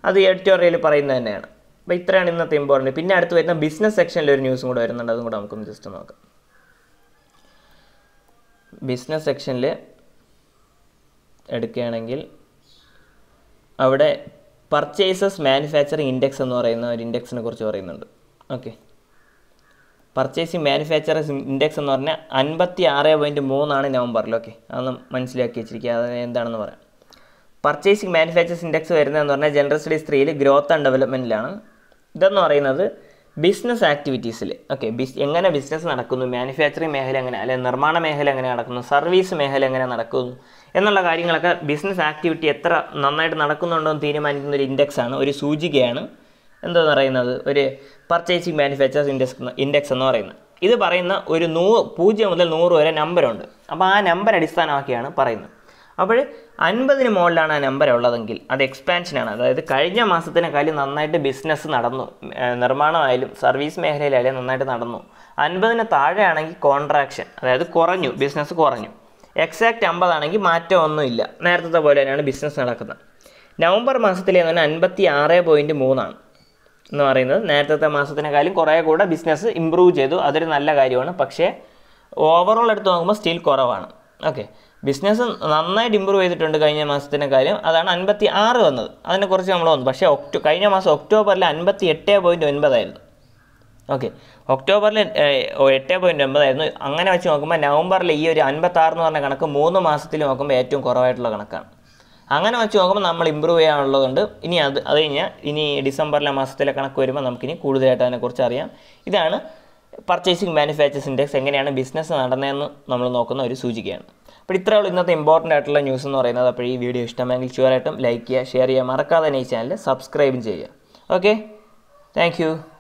അത് എഡിറ്റോറിയൽ പറയുന്നത് തന്നെയാണ് അപ്പോൾ ഇത്രയാണ് ഇന്നത്തെ ഇമ്പോർട്ടൻറ്റ് പിന്നെ അടുത്ത് വരുന്ന ബിസിനസ് സെക്ഷനിൽ ഒരു ന്യൂസും കൂടെ വരുന്നുണ്ട് അതും കൂടെ നമുക്കൊന്ന് ജസ്റ്റ് നോക്കാം ബിസിനസ് സെക്ഷനിൽ എടുക്കുകയാണെങ്കിൽ അവിടെ പർച്ചേസസ് മാനുഫാക്ചറിങ് ഇൻഡെക്സ് എന്ന് പറയുന്ന ഒരു ഇൻഡെക്സിനെ കുറിച്ച് പറയുന്നുണ്ട് ഓക്കെ പർച്ചേസിങ് മാനുഫാക്ചറേഴ്സ് ഇൻഡെക്സ് എന്ന് പറഞ്ഞാൽ അൻപത്തി ആറ് പോയിൻറ്റ് മൂന്നാണ് നവംബറിൽ ഓക്കെ അതൊന്ന് മനസ്സിലാക്കി വെച്ചിരിക്കുക അത് എന്താണെന്ന് പറയാം പർച്ചേസിങ് മാനുഫാക്ചേഴ്സ് ഇൻഡെക്സ് വരുന്നതെന്ന് പറഞ്ഞാൽ ജനറൽ സ്റ്റഡീസ് ത്രീയിൽ ഗ്രോത്ത് ആൻഡ് ഡെവലപ്മെൻറ്റിലാണ് ഇതെന്ന് പറയുന്നത് ബിസിനസ് ആക്ടിവിറ്റീസിൽ ഓക്കെ ബിസ് എങ്ങനെ ബിസിനസ് നടക്കുന്നു മാനുഫാക്ചറിങ് മേഖല എങ്ങനെ അല്ലെങ്കിൽ നിർമ്മാണ മേഖല എങ്ങനെ നടക്കുന്നു സർവീസ് മേഖല എങ്ങനെ നടക്കുന്നു എന്നുള്ള കാര്യങ്ങളൊക്കെ ബിസിനസ് ആക്ടിവിറ്റി എത്ര നന്നായിട്ട് നടക്കുന്നുണ്ടോ എന്ന് തീരുമാനിക്കുന്ന ഒരു ഇൻഡെക്സാണ് ഒരു സൂചികയാണ് എന്താണെന്ന് പറയുന്നത് ഒരു പർച്ചേസിങ് മാനുഫാക്ചേഴ്സ് ഇൻഡെക്സ് ഇൻഡെക്സ് എന്ന് പറയുന്നത് ഇത് പറയുന്ന ഒരു നൂ പൂജ്യം മുതൽ നൂറ് വരെ നമ്പറുണ്ട് അപ്പോൾ ആ നമ്പർ അടിസ്ഥാനമാക്കിയാണ് പറയുന്നത് അപ്പോൾ അൻപതിന് മുകളിലാണ് ആ നമ്പർ ഉള്ളതെങ്കിൽ അത് എക്സ്പാൻഷനാണ് അതായത് കഴിഞ്ഞ മാസത്തിനെക്കാളും നന്നായിട്ട് ബിസിനസ് നടന്നു നിർമ്മാണമായാലും സർവീസ് മേഖലയിലായാലും നന്നായിട്ട് നടന്നു അൻപതിന് താഴെയാണെങ്കിൽ കോൺട്രാക്ഷൻ അതായത് കുറഞ്ഞു ബിസിനസ് കുറഞ്ഞു എക്സാക്റ്റ് അമ്പതാണെങ്കിൽ മാറ്റമൊന്നുമില്ല നേരത്തെ പോലെ തന്നെയാണ് ബിസിനസ് നടക്കുന്നത് നവംബർ മാസത്തിലെ പറഞ്ഞാൽ അൻപത്തി ആറ് പോയിൻറ്റ് മൂന്നാണ് എന്ന് പറയുന്നത് നേരത്തെ മാസത്തിനേക്കാളും കുറേ കൂടെ ബിസിനസ് ഇമ്പ്രൂവ് ചെയ്തു അതൊരു നല്ല കാര്യമാണ് പക്ഷേ ഓവറോൾ എടുത്ത് നോക്കുമ്പോൾ സ്റ്റിൽ കുറവാണ് ഓക്കെ ബിസിനസ് നന്നായിട്ട് ഇമ്പ്രൂവ് ചെയ്തിട്ടുണ്ട് കഴിഞ്ഞ മാസത്തിൻ്റെ കാര്യം അതാണ് അൻപത്തി ആറ് വന്നത് അതിനെക്കുറിച്ച് നമ്മൾ വന്നു പക്ഷേ ഒക്ടോ കഴിഞ്ഞ മാസം ഒക്ടോബറിൽ അൻപത്തി എട്ട് പോയിൻറ്റ് ഒൻപതായിരുന്നു ഓക്കെ ഒക്ടോബറിൽ എട്ട് പോയിൻറ്റ് ഒൻപതായിരുന്നു അങ്ങനെ വെച്ച് നോക്കുമ്പോൾ നവംബറിൽ ഈ ഒരു അൻപത്താറ് എന്ന് പറഞ്ഞ കണക്ക് മൂന്ന് മാസത്തിൽ നോക്കുമ്പോൾ ഏറ്റവും കുറവായിട്ടുള്ള കണക്കാണ് അങ്ങനെ വെച്ച് നോക്കുമ്പോൾ നമ്മൾ ഇമ്പ്രൂവ് ചെയ്യാനുള്ളതുണ്ട് ഇനി അത് അത് കഴിഞ്ഞാൽ ഇനി ഡിസംബറിലെ മാസത്തിലെ കണക്ക് വരുമ്പോൾ നമുക്കിനി കൂടുതലായിട്ട് അതിനെക്കുറിച്ച് അറിയാം ഇതാണ് പർച്ചേസിങ് മാനുഫാക്ചേഴ്സ് ഇൻഡെക്സ് എങ്ങനെയാണ് ബിസിനസ് നടന്നതെന്ന് നമ്മൾ നോക്കുന്ന ഒരു സൂചികയാണ് അപ്പോൾ ഉള്ളൂ ഇന്നത്തെ ഇമ്പോർട്ടൻ്റ് ആയിട്ടുള്ള ന്യൂസ് എന്ന് പറയുന്നത് അപ്പോൾ ഈ വീഡിയോ ഇഷ്ടമെങ്കിൽ ഷുവറായിട്ടും ലൈക്ക് ചെയ്യുക ഷെയർ ചെയ്യുക മറക്കാതെ തന്നെ ഈ ചാനൽ സബ്സ്ക്രൈബ് ചെയ്യുക ഓക്കെ താങ്ക്